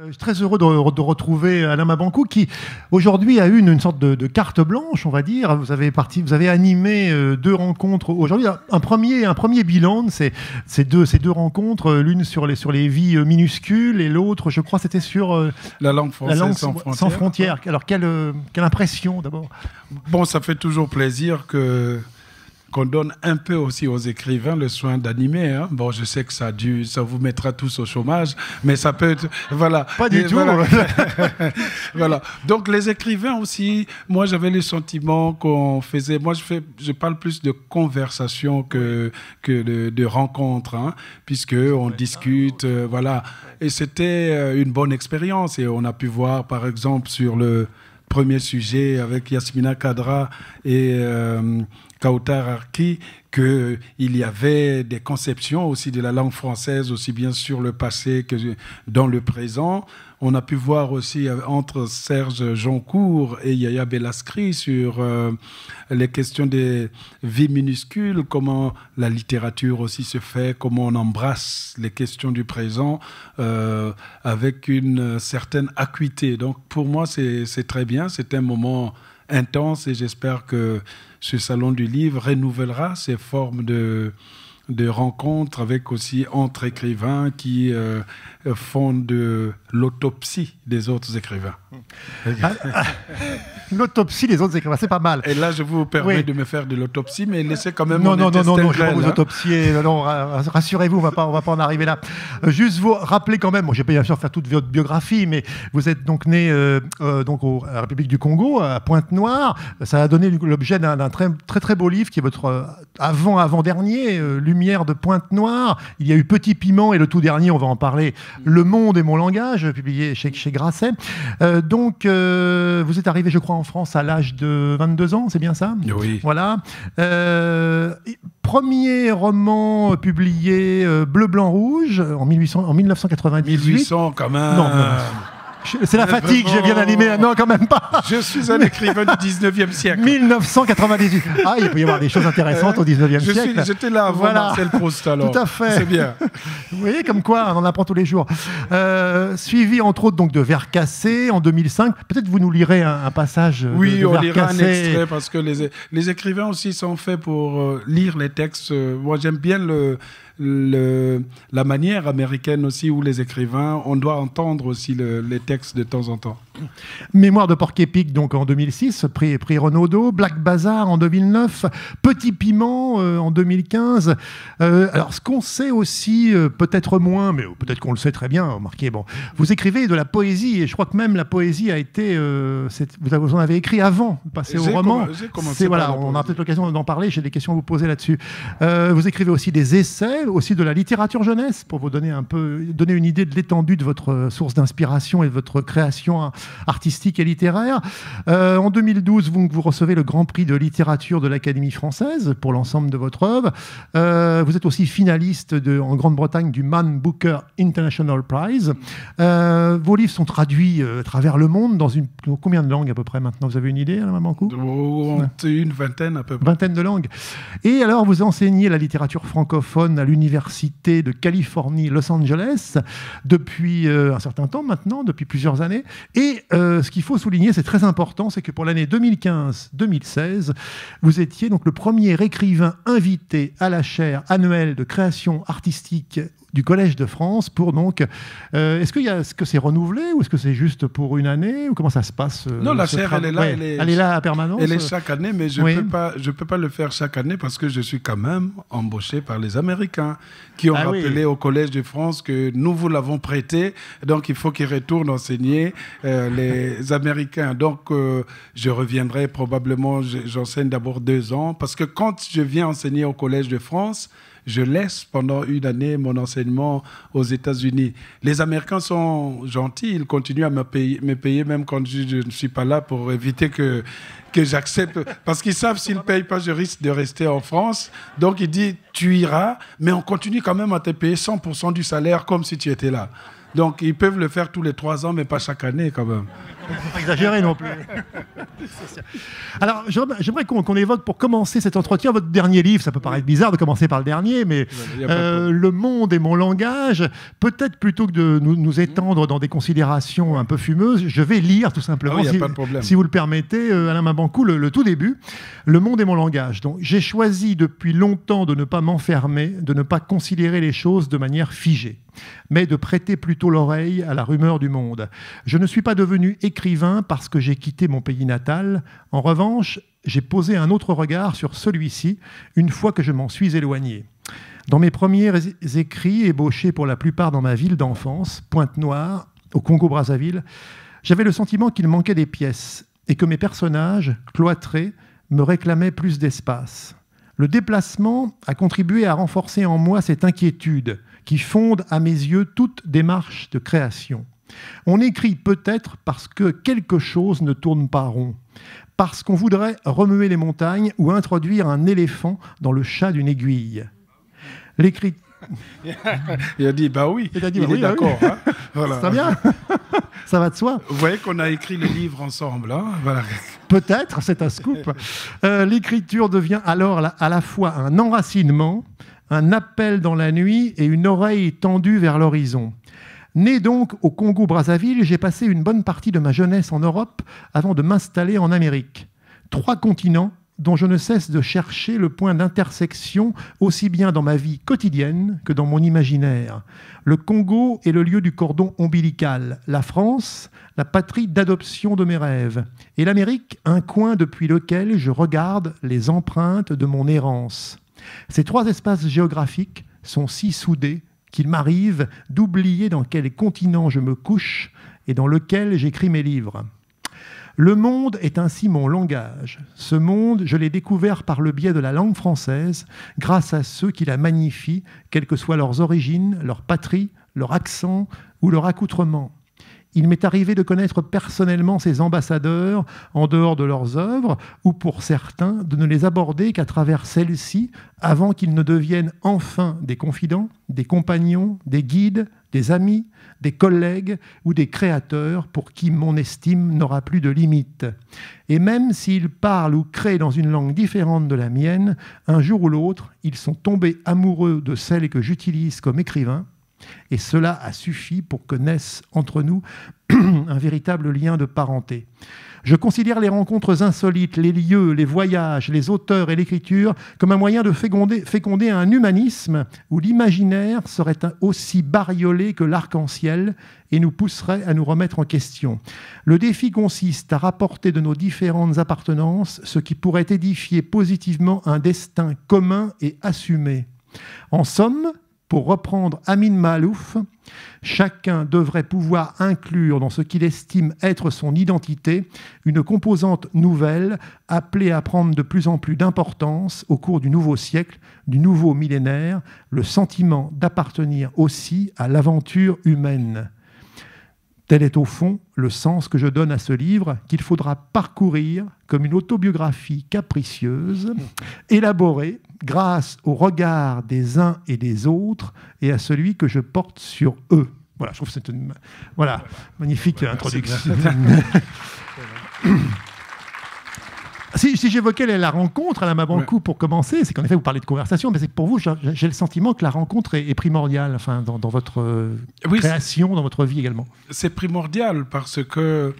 Euh, je suis très heureux de, retrouver Alain Mabankou qui aujourd'hui a eu une, sorte de, carte blanche, on va dire. Vous avez, parti, vous avez animé euh, deux rencontres aujourd'hui. Un premier, un premier bilan de ces, deux, ces deux, rencontres, euh, l'une sur les, sur les, vies minuscules et l'autre, je crois, c'était sur la langue française sans, frontières. sans, frontières. Alors quelle, quelle impression d'abord Bon, ça fait toujours plaisir que qu'on donne un peu aussi aux écrivains le soin d'animer. Hein. Bon, je sais que ça, dû, ça vous mettra tous au chômage, mais ça peut être... Voilà. Pas du tout. Voilà. Donc les écrivains aussi, moi j'avais le sentiment qu'on faisait... Moi je, fais, je parle plus de conversation que, que de, rencontre, hein, puisque on discute, euh, voilà. Et c'était euh, une bonne expérience. Et on a pu voir, par exemple, sur le premier sujet avec Yasmina Kadra et... Euh, Kautar Arki qu'il euh, y avait des conceptions aussi de la langue française, aussi bien sur le passé que dans le présent. On a pu voir aussi euh, entre Serge Joncourt et Yaya Belaskri sur euh, les questions des vies minuscules, comment la littérature aussi se fait, comment on embrasse les questions du présent avec une certaine acuité. Donc pour moi, c'est très bien, c'est un moment intense et j'espère que ce salon du livre renouvellera ses formes de, de rencontres avec aussi entre écrivains qui euh, euh, font de l'autopsie des autres écrivains. Ah, ah, l'autopsie des autres écrivains, c'est pas mal. Et là, je vous permets de me faire de l'autopsie, mais laissez quand même. Non, non, non, non, je je vais hein. vous autopsier. Non, rassurez-vous, on va pas, on va pas en arriver là. Euh, juste vous rappeler quand même. Bon, j'ai pas bien sûr faire toute votre biographie, mais vous êtes donc né euh, donc au, à République du Congo, à Pointe-Noire. Ça a donné l'objet d'un très, très très beau livre qui est votre avant avant dernier, Lumière de Pointe-Noire. Il y a eu Petit Piment et le tout dernier, on va en parler le Monde et mon langage, publié chez, chez Grasset. Euh, donc, euh, vous êtes arrivé, je crois, en France à l'âge de 22 ans, c'est bien ça Oui. Voilà. Euh, premier roman publié Bleu, Blanc, Rouge en, 1800, en 1998. 1800 quand même. C'est la euh, fatigue, je bien d'animer. Non, quand même pas. Je suis un écrivain du 19e siècle. 1998. Ah, il peut y avoir des choses intéressantes au 19e je siècle. J'étais là avant Marcel Proust, alors. Tout à fait. C'est bien. Vous voyez, comme quoi, on en apprend tous les jours. Euh, suivi, entre autres, donc, de Vers cassé en 2005. Peut-être vous nous lirez un, passage oui, Oui, on lira un extrait, parce que les, écrivains aussi sont faits pour euh, lire les textes. Moi, j'aime bien le le, la manière américaine aussi où les écrivains, on doit entendre aussi les textes de temps en temps. Mémoire de Porc Épic, donc en 2006, prix, prix Renaudot, Black Bazar en 2009, Petit Piment euh, en 2015. Euh, alors, ce qu'on sait aussi, euh, peut-être moins, mais peut-être qu'on le sait très bien, remarquez, bon, vous écrivez de la poésie, et je crois que même la poésie a été. vous en avez écrit avant de passer au roman. voilà, on a peut-être l'occasion d'en parler, j'ai des questions à vous poser là-dessus. vous écrivez aussi des essais, aussi de la littérature jeunesse pour vous donner un peu, donner une idée de l'étendue de votre euh, source d'inspiration et de votre création hein, artistique et littéraire. Euh, en 2012, vous, vous recevez le Grand Prix de littérature de l'Académie française pour l'ensemble de votre œuvre. Euh, vous êtes aussi finaliste de, en Grande-Bretagne du Man Booker International Prize. vos livres sont traduits à travers le monde dans, une, combien de langues à peu près maintenant Vous avez une idée, à la maman Une vingtaine à peu près. Vingtaine de langues. Et alors, vous enseignez la littérature francophone à l'université Université de Californie, Los Angeles, depuis euh, un certain temps maintenant, depuis plusieurs années. Et euh, ce qu'il faut souligner, c'est très important, c'est que pour l'année 2015-2016, vous étiez donc le premier écrivain invité à la chaire annuelle de création artistique du Collège de France pour donc. Euh, est-ce, que c'est renouvelé ou est-ce que c'est juste pour une année ou comment ça se passe euh, Non, la chaire, elle est là. elle, est, là à permanence Elle est chaque année, mais je ne peux, pas, peux pas le faire chaque année parce que je suis quand même embauché par les Américains qui ont ah rappelé au Collège de France que nous vous l'avons prêté, donc il faut qu'ils retournent enseigner euh, les Américains. Donc je reviendrai probablement, j'enseigne d'abord deux ans parce que quand je viens enseigner au Collège de France, je laisse pendant une année mon enseignement aux États-Unis. Les Américains sont gentils, ils continuent à me payer, même quand je, ne suis pas là pour éviter que, que j'accepte. Parce qu'ils savent s'ils ne payent pas, je risque de rester en France. Donc ils disent, tu iras, mais on continue quand même à te payer 100% du salaire comme si tu étais là. Donc ils peuvent le faire tous les trois ans, mais pas chaque année quand même peut pas exagérer non plus. Alors, j'aimerais qu'on évoque pour commencer cet entretien votre dernier livre. Ça peut paraître bizarre de commencer par le dernier, mais euh, Le monde et mon langage, peut-être plutôt que de nous, mm-hmm. étendre dans des considérations un peu fumeuses, je vais lire tout simplement, ah si, vous le permettez, euh, Alain Mabancou, le, tout début. Le monde et mon langage. Donc, j'ai choisi depuis longtemps de ne pas m'enfermer, de ne pas considérer les choses de manière figée mais de prêter plutôt l'oreille à la rumeur du monde. Je ne suis pas devenu écrivain parce que j'ai quitté mon pays natal. En revanche, j'ai posé un autre regard sur celui-ci une fois que je m'en suis éloigné. Dans mes premiers écrits, ébauchés pour la plupart dans ma ville d'enfance, Pointe-Noire, au Congo-Brazzaville, j'avais le sentiment qu'il manquait des pièces et que mes personnages, cloîtrés, me réclamaient plus d'espace. Le déplacement a contribué à renforcer en moi cette inquiétude qui fonde à mes yeux toute démarche de création. On écrit peut-être parce que quelque chose ne tourne pas rond, parce qu'on voudrait remuer les montagnes ou introduire un éléphant dans le chat d'une aiguille. L'écrit. il a dit bah oui, d'accord. Ça bien, ça va de soi. Vous voyez qu'on a écrit le livre ensemble, hein, Peut-être, c'est un scoop. Euh, l'écriture devient alors à la fois un enracinement, un appel dans la nuit et une oreille tendue vers l'horizon. Né donc au Congo-Brazzaville, j'ai passé une bonne partie de ma jeunesse en Europe avant de m'installer en Amérique. Trois continents dont je ne cesse de chercher le point d'intersection aussi bien dans ma vie quotidienne que dans mon imaginaire. Le Congo est le lieu du cordon ombilical, la France, la patrie d'adoption de mes rêves, et l'Amérique, un coin depuis lequel je regarde les empreintes de mon errance. Ces trois espaces géographiques sont si soudés qu'il m'arrive d'oublier dans quel continent je me couche et dans lequel j'écris mes livres. Le monde est ainsi mon langage. Ce monde, je l'ai découvert par le biais de la langue française, grâce à ceux qui la magnifient, quelles que soient leurs origines, leur patrie, leur accent ou leur accoutrement. Il m'est arrivé de connaître personnellement ces ambassadeurs en dehors de leurs œuvres, ou pour certains, de ne les aborder qu'à travers celles-ci, avant qu'ils ne deviennent enfin des confidents, des compagnons, des guides, des amis, des collègues ou des créateurs pour qui mon estime n'aura plus de limite. Et même s'ils parlent ou créent dans une langue différente de la mienne, un jour ou l'autre, ils sont tombés amoureux de celle que j'utilise comme écrivain et cela a suffi pour que naisse entre nous un véritable lien de parenté. Je considère les rencontres insolites, les lieux, les voyages, les auteurs et l'écriture comme un moyen de féconder, féconder un humanisme où l'imaginaire serait aussi bariolé que l'arc-en-ciel et nous pousserait à nous remettre en question. Le défi consiste à rapporter de nos différentes appartenances ce qui pourrait édifier positivement un destin commun et assumé. En somme, pour reprendre Amin Malouf, chacun devrait pouvoir inclure dans ce qu'il estime être son identité une composante nouvelle appelée à prendre de plus en plus d'importance au cours du nouveau siècle, du nouveau millénaire, le sentiment d'appartenir aussi à l'aventure humaine. Tel est au fond le sens que je donne à ce livre qu'il faudra parcourir comme une autobiographie capricieuse, élaborée grâce au regard des uns et des autres et à celui que je porte sur eux. Voilà, je trouve c'est une voilà, magnifique introduction. Si, j'évoquais la, rencontre à la Mabankou pour commencer, c'est qu'en effet, vous parlez de conversation, mais c'est pour vous, j'ai le sentiment que la rencontre est, primordiale enfin, dans, votre euh, création, dans votre vie également. C'est primordial parce que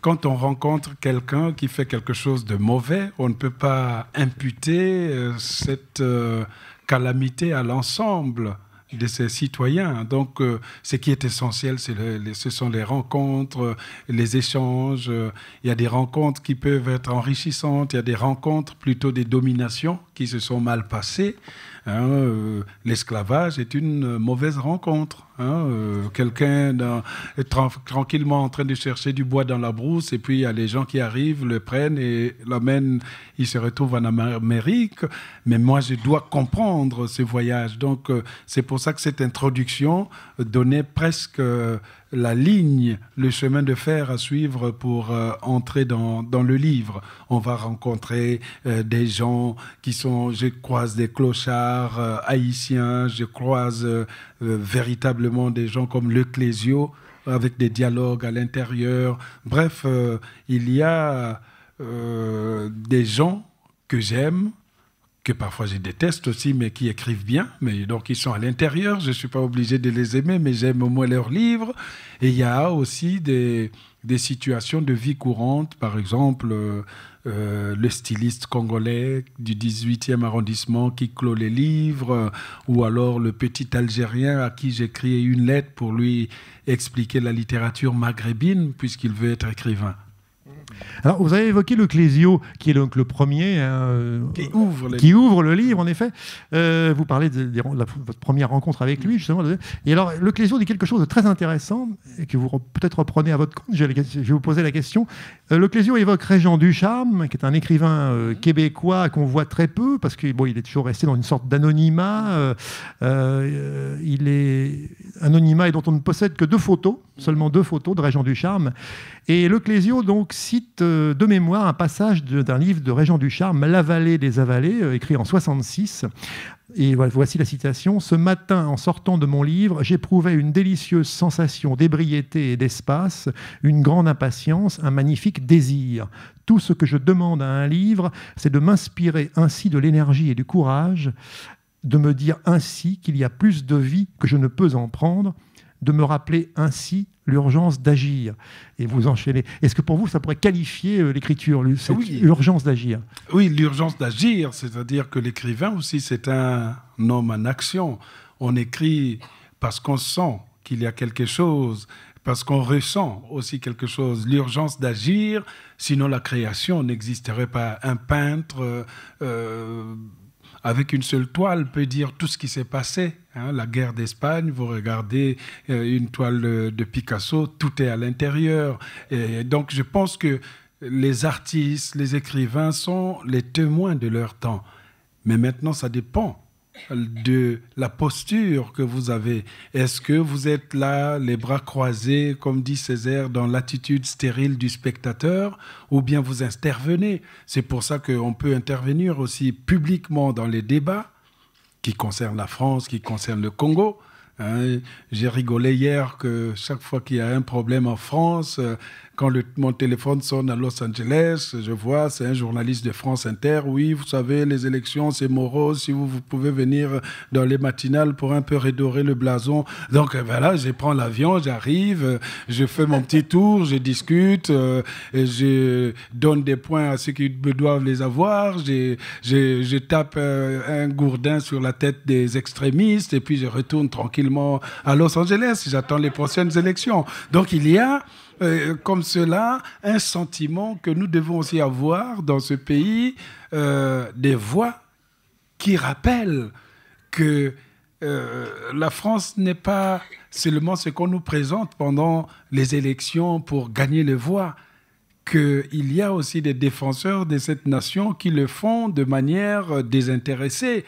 quand on rencontre quelqu'un qui fait quelque chose de mauvais, on ne peut pas imputer euh, cette euh, calamité à l'ensemble de ses citoyens. Donc, euh, ce qui est essentiel, ce sont les rencontres, les échanges. Euh, il y a des rencontres qui peuvent être enrichissantes, il y a des rencontres plutôt des dominations qui se sont mal passées. Hein, euh, l'esclavage est une euh, mauvaise rencontre. Hein, euh, quelqu'un est tranquillement en train de chercher du bois dans la brousse et puis il y a les gens qui arrivent, le prennent et l'amènent. Il se retrouve en Amérique. Mais moi, je dois comprendre ce voyage. Donc, c'est pour ça que cette introduction donnait presque la ligne, le chemin de fer à suivre pour euh, entrer dans, le livre. On va rencontrer euh, des gens qui sont, je croise des clochards euh, haïtiens, je croise véritablement des gens comme Leclésio, avec des dialogues à l'intérieur. Bref, il y a des gens que j'aime, que parfois je déteste aussi, mais qui écrivent bien. Mais donc, ils sont à l'intérieur. Je ne suis pas obligé de les aimer, mais j'aime au moins leurs livres. Et il y a aussi des, situations de vie courante, par exemple. Euh, euh, le styliste congolais du 18e arrondissement qui clôt les livres, euh, ou alors le petit Algérien à qui j'écris une lettre pour lui expliquer la littérature maghrébine, puisqu'il veut être écrivain. Alors, vous avez évoqué le Clésio, qui est donc le premier. Hein, euh, qui, ouvre qui ouvre le livre, en effet. Euh, vous parlez de, votre première rencontre avec lui, justement. Et alors, le Clésio dit quelque chose de très intéressant, et que vous peut-être reprenez à votre compte. Je, vais vous poser la question. Euh, le Clésio évoque Régent Ducharme, qui est un écrivain mhm. québécois qu'on voit très peu, parce qu'il bon, il est toujours resté dans une sorte d'anonymat. il est anonymat et dont on ne possède que deux photos, seulement deux photos de Régent Ducharme. Et le Clésio, donc, cite euh, de mémoire un passage d'un livre de Régent charme La vallée des avalés, euh, écrit en 66. Et voici la citation. Ce matin, en sortant de mon livre, j'éprouvais une délicieuse sensation d'ébriété et d'espace, une grande impatience, un magnifique désir. Tout ce que je demande à un livre, c'est de m'inspirer ainsi de l'énergie et du courage, de me dire ainsi qu'il y a plus de vie que je ne peux en prendre, de me rappeler ainsi l'urgence d'agir. Et vous enchaînez. Est-ce que pour vous, ça pourrait qualifier euh, l'écriture, l'urgence d'agir Oui, l'urgence d'agir, c'est-à-dire que l'écrivain aussi, c'est un homme en action. On écrit parce qu'on sent qu'il y a quelque chose, parce qu'on ressent aussi quelque chose, l'urgence d'agir, sinon la création n'existerait pas. Un peintre, euh, euh, avec une seule toile, peut dire tout ce qui s'est passé Hein, la guerre d'Espagne, vous regardez euh, une toile de Picasso, tout est à l'intérieur. Et donc je pense que les artistes, les écrivains sont les témoins de leur temps. Mais maintenant, ça dépend de la posture que vous avez. Est-ce que vous êtes là, les bras croisés, comme dit Césaire, dans l'attitude stérile du spectateur, ou bien vous intervenez C'est pour ça qu'on peut intervenir aussi publiquement dans les débats qui concerne la France, qui concerne le Congo. Hein. J'ai rigolé hier que chaque fois qu'il y a un problème en France, euh, quand mon téléphone sonne à Los Angeles, je vois, c'est un journaliste de France Inter. Oui, vous savez, les élections, c'est morose. Si vous, pouvez venir dans les matinales pour un peu redorer le blason. Donc euh, voilà, je prends l'avion, j'arrive, euh, je fais mon petit tour, je discute, euh, je donne des points à ceux qui doivent les avoir. Je, je, tape un gourdin sur la tête des extrémistes et puis je retourne tranquillement à Los Angeles. J'attends les prochaines élections. Donc il y a euh, comme cela un sentiment que nous devons aussi avoir dans ce pays, euh, des voix qui rappellent que euh, la France n'est pas seulement ce qu'on nous présente pendant les élections pour gagner les voix, qu'il y a aussi des défenseurs de cette nation qui le font de manière désintéressée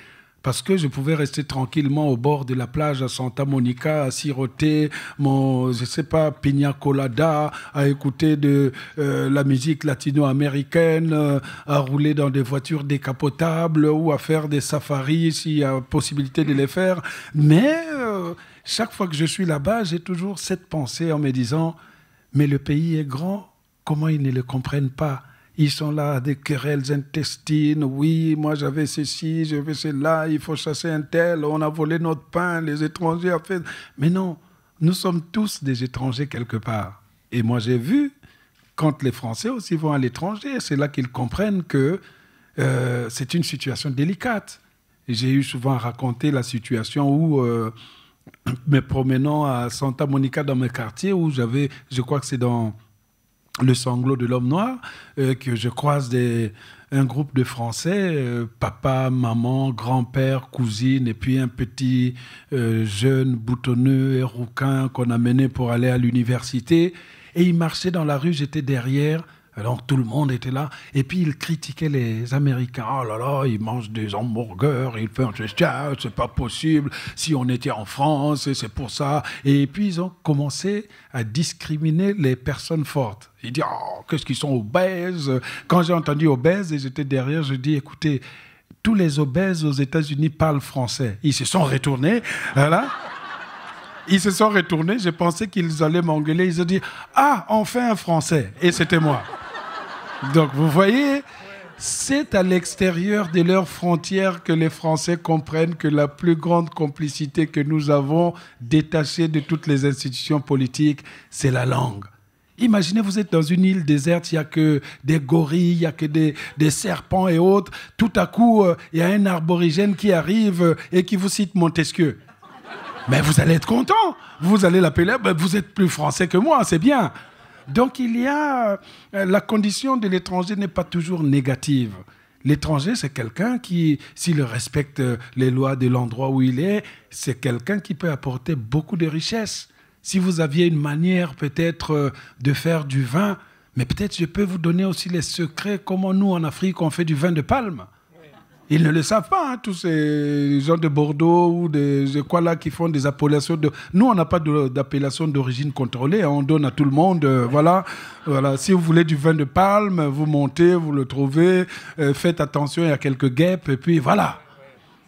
parce que je pouvais rester tranquillement au bord de la plage à Santa Monica, à siroter mon, je sais pas, pina colada, à écouter de euh, la musique latino-américaine, euh, à rouler dans des voitures décapotables ou à faire des safaris s'il y a possibilité de les faire. Mais euh, chaque fois que je suis là-bas, j'ai toujours cette pensée en me disant, mais le pays est grand, comment ils ne le comprennent pas ils sont là, des querelles intestines. Oui, moi j'avais ceci, j'avais cela, il faut chasser un tel, on a volé notre pain, les étrangers ont fait. Mais non, nous sommes tous des étrangers quelque part. Et moi j'ai vu, quand les Français aussi vont à l'étranger, c'est là qu'ils comprennent que euh, c'est une situation délicate. J'ai eu souvent à raconter la situation où, euh, me promenant à Santa Monica dans mes quartiers, où j'avais, je crois que c'est dans le sanglot de l'homme noir, euh, que je croise des, un groupe de Français, euh, papa, maman, grand-père, cousine, et puis un petit euh, jeune boutonneux et rouquin qu'on amenait pour aller à l'université. Et il marchait dans la rue, j'étais derrière, alors tout le monde était là. Et puis il critiquait les Américains. Oh là là, ils mangent des hamburgers. ils font un ce c'est pas possible. Si on était en France, c'est pour ça. Et puis ils ont commencé à discriminer les personnes fortes. Ils disent, oh, qu'est-ce qu'ils sont obèses. Quand j'ai entendu obèses et j'étais derrière, je dis, écoutez, tous les obèses aux États-Unis parlent français. Ils se sont retournés. Voilà. Ils se sont retournés, j'ai pensé qu'ils allaient m'engueuler. Ils ont dit Ah, enfin un Français Et c'était moi. Donc vous voyez, c'est à l'extérieur de leurs frontières que les Français comprennent que la plus grande complicité que nous avons détachée de toutes les institutions politiques, c'est la langue. Imaginez, vous êtes dans une île déserte, il n'y a que des gorilles, il n'y a que des, serpents et autres. Tout à coup, euh, il y a un arborigène qui arrive euh, et qui vous cite Montesquieu. Mais vous allez être content. Vous allez l'appeler, ben, vous êtes plus français que moi, c'est bien. Donc il y a euh, la condition de l'étranger n'est pas toujours négative. L'étranger, c'est quelqu'un qui, s'il respecte euh, les lois de l'endroit où il est, c'est quelqu'un qui peut apporter beaucoup de richesses. Si vous aviez une manière peut-être euh, de faire du vin, mais peut-être je peux vous donner aussi les secrets comment nous en Afrique on fait du vin de palme. Ils ne le savent pas, hein, tous ces gens de Bordeaux ou des quoi là qui font des appellations de. Nous, on n'a pas d'appellation d'origine contrôlée. Hein. on donne à tout le monde. Euh, voilà, voilà. Si vous voulez du vin de palme, vous montez, vous le trouvez. Euh, faites attention, il y a quelques guêpes et puis voilà.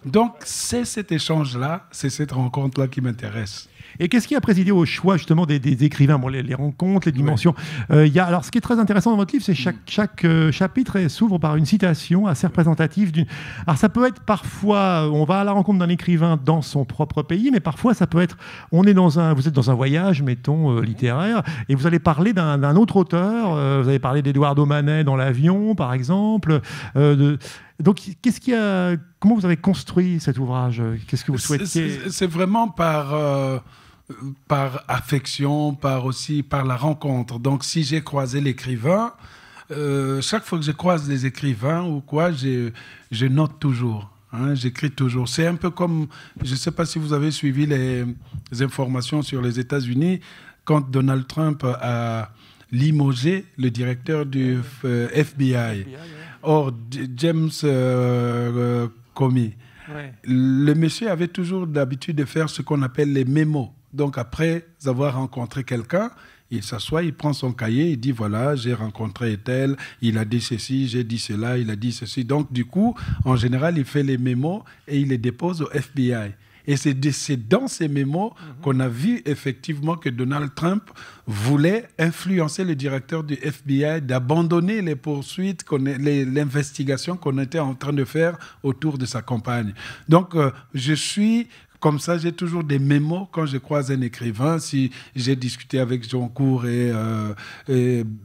Donc c'est cet échange là, c'est cette rencontre là qui m'intéresse. Et qu'est-ce qui a présidé au choix justement des, écrivains bon, les, rencontres, les dimensions euh, y a, Alors ce qui est très intéressant dans votre livre, c'est chaque, mm. chaque euh, chapitre s'ouvre par une citation assez représentative. D'une... Alors ça peut être parfois, on va à la rencontre d'un écrivain dans son propre pays, mais parfois ça peut être, on est dans un, vous êtes dans un voyage, mettons, euh, mm. littéraire, et vous allez parler d'un, autre auteur, vous avez parlé d'Edouard Manet dans l'avion, par exemple. de... Donc, qu'est-ce qui a, comment vous avez construit cet ouvrage Qu'est-ce que vous souhaitez c'est, c'est vraiment par par affection, par aussi par la rencontre. Donc si j'ai croisé l'écrivain, euh, chaque fois que je croise des écrivains ou quoi, je, note toujours. Hein, j'écris toujours. C'est un peu comme, je ne sais pas si vous avez suivi les, informations sur les États-Unis, quand Donald Trump a limogé le directeur du FBI. Euh, Or, James euh, Comey, le monsieur avait toujours l'habitude de faire ce qu'on appelle les mémos. Donc après avoir rencontré quelqu'un, il s'assoit, il prend son cahier, il dit voilà, j'ai rencontré tel, il a dit ceci, j'ai dit cela, il a dit ceci. Donc du coup, en général, il fait les mémos et il les dépose au FBI. Et c'est dans ces mémos mhm. qu'on a vu effectivement que Donald Trump voulait influencer le directeur du FBI d'abandonner les poursuites, l'investigation qu'on était en train de faire autour de sa campagne. Donc, euh, je suis comme ça, j'ai toujours des mémos quand je croise un écrivain. Si j'ai discuté avec Jean Cour et, euh,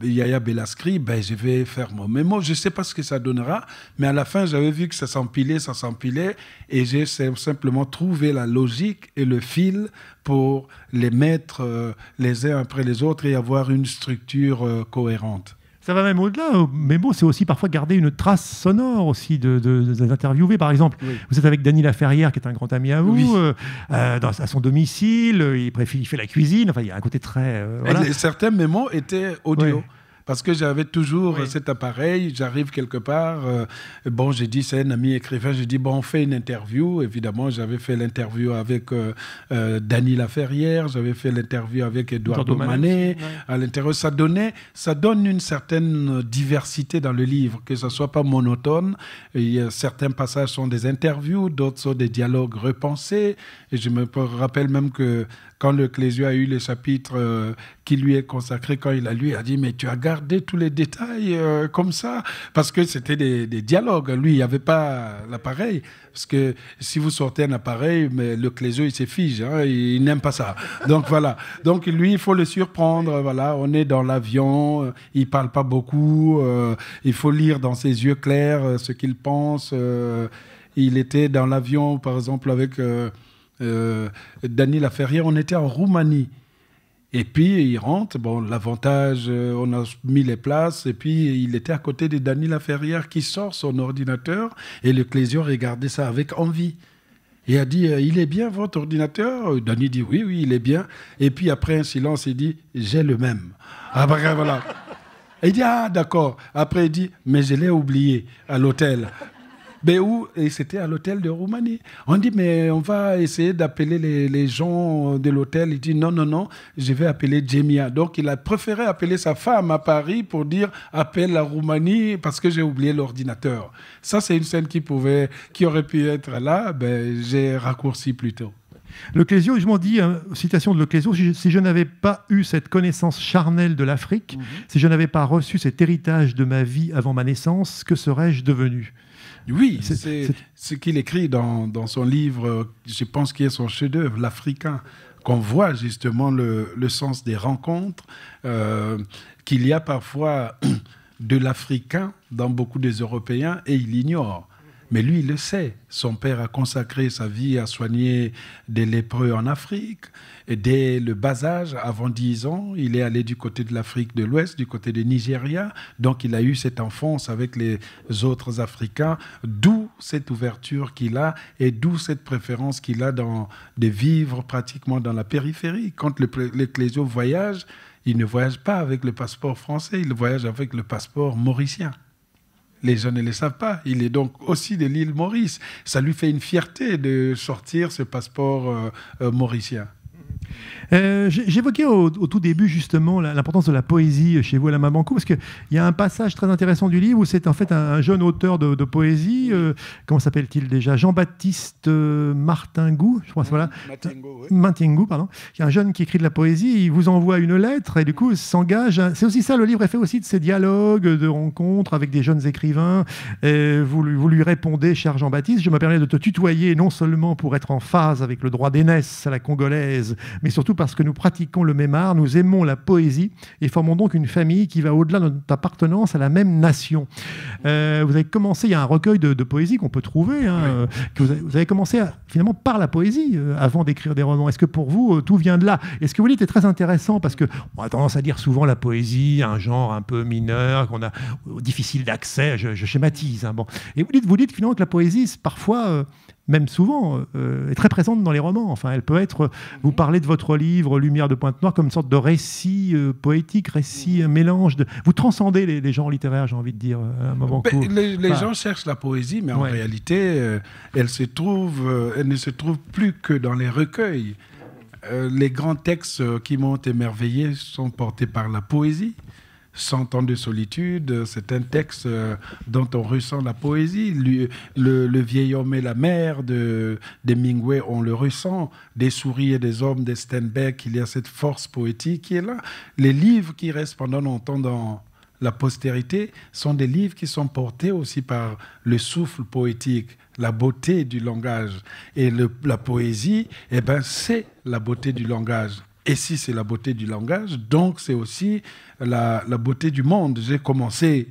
Yaya Belascri, ben, je vais faire mon mémo. Je ne sais pas ce que ça donnera, mais à la fin, j'avais vu que ça s'empilait, ça s'empilait, et j'ai simplement trouvé la logique et le fil pour les mettre euh, les uns après les autres et avoir une structure euh, cohérente. Ça va même au-delà. Euh, Mais bon, c'est aussi parfois garder une trace sonore aussi de, de, Par exemple, vous êtes avec Dany Laferrière, qui est un grand ami à vous, euh, euh, dans, à son domicile. Il, fait la cuisine. Enfin, il y a un côté très. voilà. Certains mémos étaient audio parce que j'avais toujours euh, cet appareil. J'arrive quelque part. Euh, bon, j'ai dit, c'est un ami écrivain. J'ai dit, bon, on fait une interview. Évidemment, j'avais fait l'interview avec euh, euh Laferrière. J'avais fait l'interview avec Edouard Manet. À l'intérieur, ça donnait, ça donne une certaine diversité dans le livre, que ça soit pas monotone. certains passages sont des interviews, d'autres sont des dialogues repensés. Et je me rappelle même que quand le Clésio a eu le chapitre euh, qui lui est consacré, quand il a lu, il a dit Mais tu as gardé tous les détails euh, comme ça Parce que c'était des, dialogues. Lui, il n'y avait pas l'appareil. Parce que si vous sortez un appareil, mais le Clésio, il s'effige, fige. Hein, il, n'aime pas ça. Donc voilà. Donc lui, il faut le surprendre. Voilà, on est dans l'avion. Euh, il parle pas beaucoup. il faut lire dans ses yeux clairs ce qu'il pense. il était dans l'avion, par exemple, avec euh, Dany Laferrière, on était en Roumanie. Et puis il rentre, bon, l'avantage, euh, on a mis les places, et puis il était à côté de Dany Laferrière qui sort son ordinateur, et le Clésio regardait ça avec envie. Et a dit, euh, il est bien votre ordinateur Dany dit, oui, oui, il est bien. Et puis après un silence, il dit, j'ai le même. Après, ah, bah, voilà. Il dit, ah, d'accord. Après, il dit, mais je l'ai oublié à l'hôtel. Ben et c'était à l'hôtel de Roumanie. On dit, mais on va essayer d'appeler les, les, gens de l'hôtel. Il dit, non, non, non, je vais appeler Jemia. Donc, il a préféré appeler sa femme à Paris pour dire, appelle la Roumanie parce que j'ai oublié l'ordinateur. Ça, c'est une scène qui pouvait, qui aurait pu être là. Ben, j'ai raccourci plutôt. Le Clésio, je m'en dis, hein, citation de Le Clésio, si je, n'avais pas eu cette connaissance charnelle de l'Afrique, mhm. si je n'avais pas reçu cet héritage de ma vie avant ma naissance, que serais-je devenu oui, c'est ce qu'il écrit dans, son livre, euh, je pense qu'il est son chef-d'œuvre, L'Africain, qu'on voit justement le, sens des rencontres, euh, qu'il y a parfois de l'Africain dans beaucoup des Européens et il ignore. Mais lui, il le sait. Son père a consacré sa vie à soigner des lépreux en Afrique. Et dès le bas âge, avant 10 ans, il est allé du côté de l'Afrique de l'Ouest, du côté du Nigeria. Donc il a eu cette enfance avec les autres Africains, d'où cette ouverture qu'il a et d'où cette préférence qu'il a dans, de vivre pratiquement dans la périphérie. Quand l'Ecclésio voyage, il ne voyage pas avec le passeport français, il voyage avec le passeport mauricien. Les gens ne le savent pas. Il est donc aussi de l'île Maurice. Ça lui fait une fierté de sortir ce passeport euh, euh, mauricien. Euh, j'ai J'évoquais au, tout début justement l'importance de la poésie chez vous à la Mabanco, parce qu'il y a un passage très intéressant du livre où c'est en fait un, jeune auteur de, poésie, euh, comment s'appelle-t-il déjà Jean-Baptiste euh, Martingou, je pense, mm, voilà. Martingou, oui. pardon. Il y a un jeune qui écrit de la poésie, il vous envoie une lettre et du coup s'engage. C'est aussi ça, le livre est fait aussi de ces dialogues, de rencontres avec des jeunes écrivains. vous, lui répondez, cher Jean-Baptiste, je me permets de te tutoyer non seulement pour être en phase avec le droit d'aînesse à la congolaise, mais surtout parce que nous pratiquons le même art, nous aimons la poésie et formons donc une famille qui va au-delà de notre appartenance à la même nation. Euh, vous avez commencé, il y a un recueil de, poésie qu'on peut trouver, hein, euh, que vous, avez, commencé finalement par la poésie euh, avant d'écrire des romans. Est-ce que pour vous, tout vient de là Et ce que vous dites est très intéressant parce que on a tendance à dire souvent la poésie, un genre un peu mineur, qu'on a difficile d'accès, je, schématise. Hein, bon. Et vous dites, vous dites finalement que la poésie, parfois, même souvent, euh, est très présente dans les romans. Enfin, elle peut être, euh, vous mhm. parlez de votre livre Lumière de Pointe-Noire comme une sorte de récit euh, poétique, récit mhm. mélange. De... Vous transcendez les, genres littéraires, j'ai envie de dire, un moment ben, Les, gens cherchent la poésie, mais en réalité, elle, se trouve, elle ne se trouve plus que dans les recueils. les grands textes qui m'ont émerveillé sont portés par la poésie. 100 ans de solitude, c'est un texte euh, dont on ressent la poésie. Le, vieil homme et la mère » de, de Mingwe, on le ressent. Des souris et des hommes de Steinbeck, il y a cette force poétique qui est là. Les livres qui restent pendant longtemps dans la postérité sont des livres qui sont portés aussi par le souffle poétique la beauté du langage. Et la poésie, eh ben, c'est la beauté du langage. Et si c'est la beauté du langage, donc c'est aussi la, beauté du monde. J'ai commencé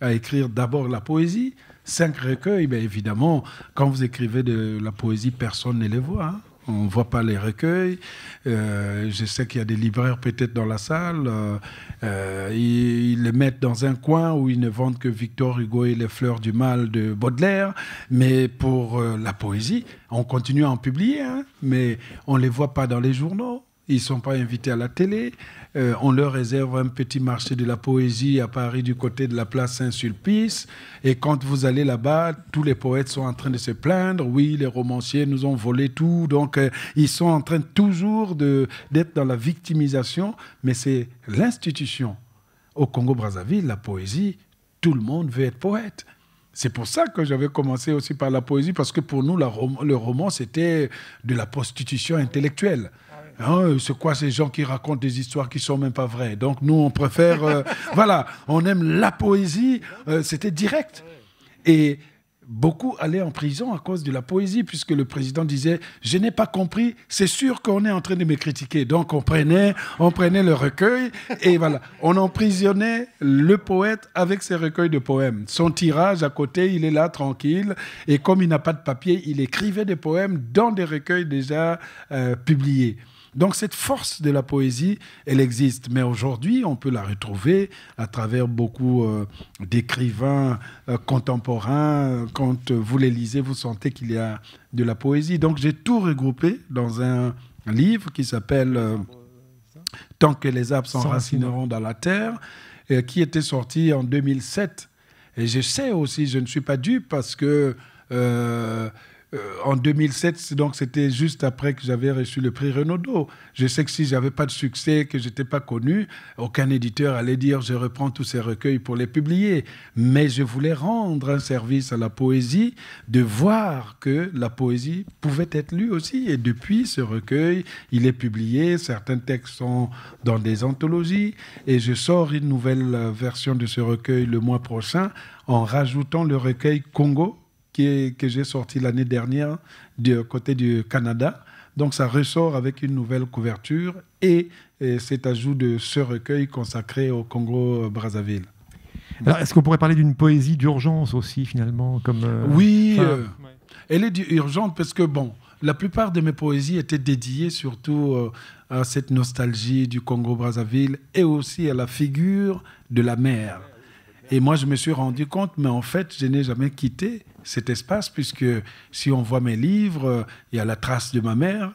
à écrire d'abord la poésie, cinq recueils. mais ben, évidemment, quand vous écrivez de la poésie, personne ne les voit. Hein. On ne voit pas les recueils. Euh, je sais qu'il y a des libraires peut-être dans la salle. Euh, euh, ils, les mettent dans un coin où ils ne vendent que Victor Hugo et les fleurs du mal de Baudelaire. Mais pour la poésie, on continue à en publier, hein, mais on ne les voit pas dans les journaux ils ne sont pas invités à la télé. Euh, on leur réserve un petit marché de la poésie à Paris du côté de la place Saint-Sulpice. Et quand vous allez là-bas, tous les poètes sont en train de se plaindre. Oui, les romanciers nous ont volé tout. Donc, euh, ils sont en train toujours d'être dans la victimisation. Mais c'est l'institution. Au Congo-Brazzaville, la poésie, tout le monde veut être poète. C'est pour ça que j'avais commencé aussi par la poésie, parce que pour nous, le roman, c'était de la prostitution intellectuelle. Ah, euh, c'est quoi ces gens qui racontent des histoires qui sont même pas vraies Donc nous, on préfère, euh, voilà, on aime la poésie. Euh, c'était direct. Et beaucoup allaient en prison à cause de la poésie, puisque le président disait Je n'ai pas compris, c'est sûr qu'on est en train de me critiquer. Donc on prenait, on prenait le recueil et voilà, on emprisonnait le poète avec ses recueils de poèmes. Son tirage à côté, il est là tranquille et comme il n'a pas de papier, il écrivait des poèmes dans des recueils déjà publiés. Donc cette force de la poésie, elle existe, mais aujourd'hui, on peut la retrouver à travers beaucoup euh, d'écrivains euh, contemporains. Quand euh, vous les lisez, vous sentez qu'il y a de la poésie. Donc j'ai tout regroupé dans un livre qui s'appelle Tant que les arbres s'enracineront dans la terre, qui était sorti en 2007. Et je sais aussi, je ne suis pas dû parce que... Euh, en 2007, donc c'était juste après que j'avais reçu le prix Renaudot. Je sais que si j'avais pas de succès, que j'étais pas connu, aucun éditeur allait dire je reprends tous ces recueils pour les publier. Mais je voulais rendre un service à la poésie, de voir que la poésie pouvait être lue aussi. Et depuis ce recueil, il est publié. Certains textes sont dans des anthologies. Et je sors une nouvelle version de ce recueil le mois prochain en rajoutant le recueil Congo que j'ai sorti l'année dernière du côté du Canada. Donc ça ressort avec une nouvelle couverture et, cet ajout de ce recueil consacré au Congo-Brazzaville. Alors, est-ce qu'on pourrait parler d'une poésie d'urgence aussi, finalement comme, euh, Oui, euh, elle est urgente parce que, bon, la plupart de mes poésies étaient dédiées surtout euh, à cette nostalgie du Congo-Brazzaville et aussi à la figure de la mer. Et moi, je me suis rendu compte, mais en fait, je n'ai jamais quitté cet espace, puisque si on voit mes livres, euh, il y a la trace de ma mère,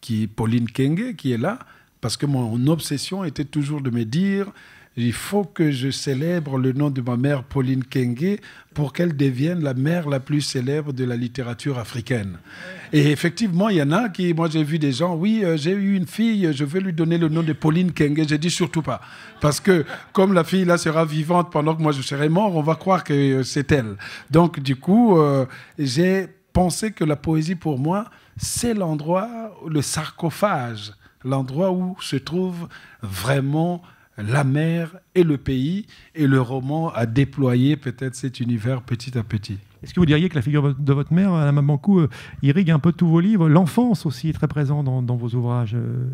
qui Pauline Kenge, qui est là, parce que mon obsession était toujours de me dire, il faut que je célèbre le nom de ma mère Pauline Kenge pour qu'elle devienne la mère la plus célèbre de la littérature africaine. Et effectivement, il y en a qui, moi j'ai vu des gens, oui, euh, j'ai eu une fille, je vais lui donner le nom de Pauline Kenge. J'ai dit surtout pas, parce que comme la fille là sera vivante pendant que moi je serai mort, on va croire que euh, c'est elle. Donc du coup, euh, j'ai pensé que la poésie pour moi, c'est l'endroit, le sarcophage l'endroit où se trouve vraiment la mer et le pays, et le roman a déployé peut-être cet univers petit à petit. Est-ce que vous diriez que la figure de votre mère, maman coup euh, irrigue un peu tous vos livres L'enfance aussi est très présente dans, vos ouvrages. Euh.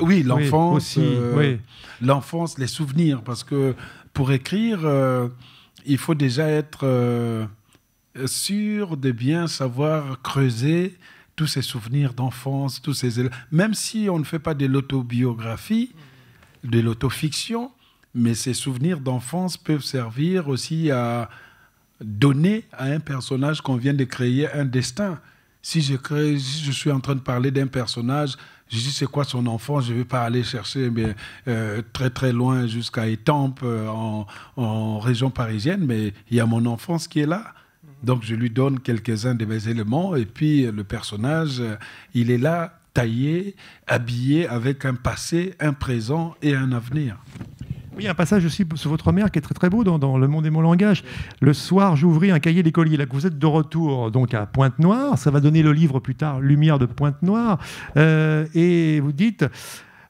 Oui, l'enfance, aussi, euh, l'enfance, les souvenirs, parce que pour écrire, il faut déjà être sûr de bien savoir creuser tous ces souvenirs d'enfance, tous ces même si on ne fait pas de l'autobiographie de l'autofiction, mais ces souvenirs d'enfance peuvent servir aussi à donner à un personnage qu'on vient de créer un destin. Si je, suis en train de parler d'un personnage, je dis c'est quoi son enfant, je ne vais pas aller chercher mais, eh euh, très très loin jusqu'à Étampes euh, en, région parisienne, mais il y a mon enfance qui est là. Mm-hmm. Donc je lui donne quelques-uns de mes éléments et puis euh, le personnage, il est là taillé, habillé avec un passé, un présent et un avenir. Oui, un passage aussi sur votre mère qui est très très beau dans, Le Monde et mon langage. Le soir, j'ouvris un cahier d'écolier. Là, vous êtes de retour donc à Pointe-Noire. Ça va donner le livre plus tard, Lumière de Pointe-Noire. Euh, et vous dites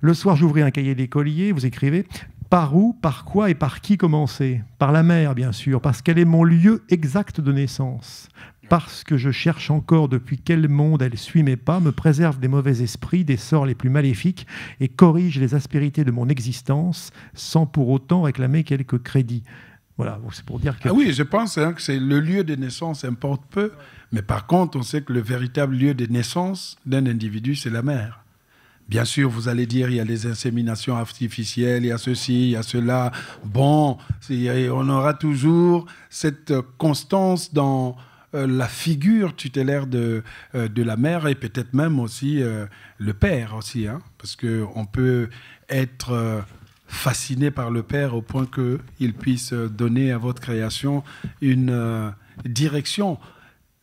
Le soir, j'ouvris un cahier d'écolier. Vous écrivez Par où, par quoi et par qui commencer Par la mer, bien sûr, parce qu'elle est mon lieu exact de naissance parce que je cherche encore depuis quel monde elle suit mes pas, me préserve des mauvais esprits, des sorts les plus maléfiques, et corrige les aspérités de mon existence, sans pour autant réclamer quelque crédit. Voilà, c'est pour dire que... Ah oui, je pense hein, que c'est le lieu de naissance importe peu, mais par contre, on sait que le véritable lieu de naissance d'un individu, c'est la mère. Bien sûr, vous allez dire, il y a les inséminations artificielles, il y a ceci, il y a cela. Bon, on aura toujours cette constance dans, euh, la figure tutélaire euh, de, la mère et peut-être même aussi euh, le père aussi, hein, parce qu'on peut être fasciné par le Père au point qu'il puisse donner à votre création une direction.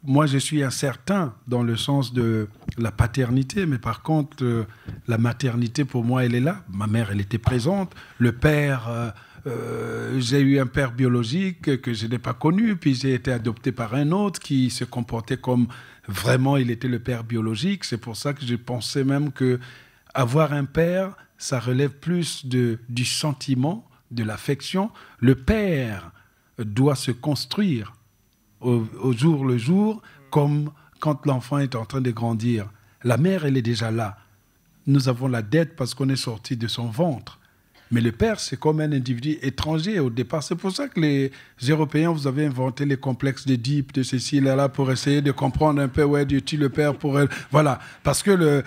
Moi, je suis incertain dans le sens de la paternité, mais par contre, la maternité, pour moi, elle est là. Ma mère, elle était présente. Le Père, euh, j'ai eu un père biologique que je n'ai pas connu, puis j'ai été adopté par un autre qui se comportait comme vraiment il était le père biologique. C'est pour ça que je pensais même que avoir un père, ça relève plus de, du sentiment, de l'affection. Le père doit se construire au jour le jour, comme quand l'enfant est en train de grandir. La mère, elle est déjà là. Nous avons la dette parce qu'on est sorti de son ventre. Mais le père, c'est comme un individu étranger au départ. C'est pour ça que les Européens, vous avez inventé les complexes d'Édipe, de ceci, là, là, pour essayer de comprendre un peu, ouais, Dieu le père pour elle. Voilà. Parce que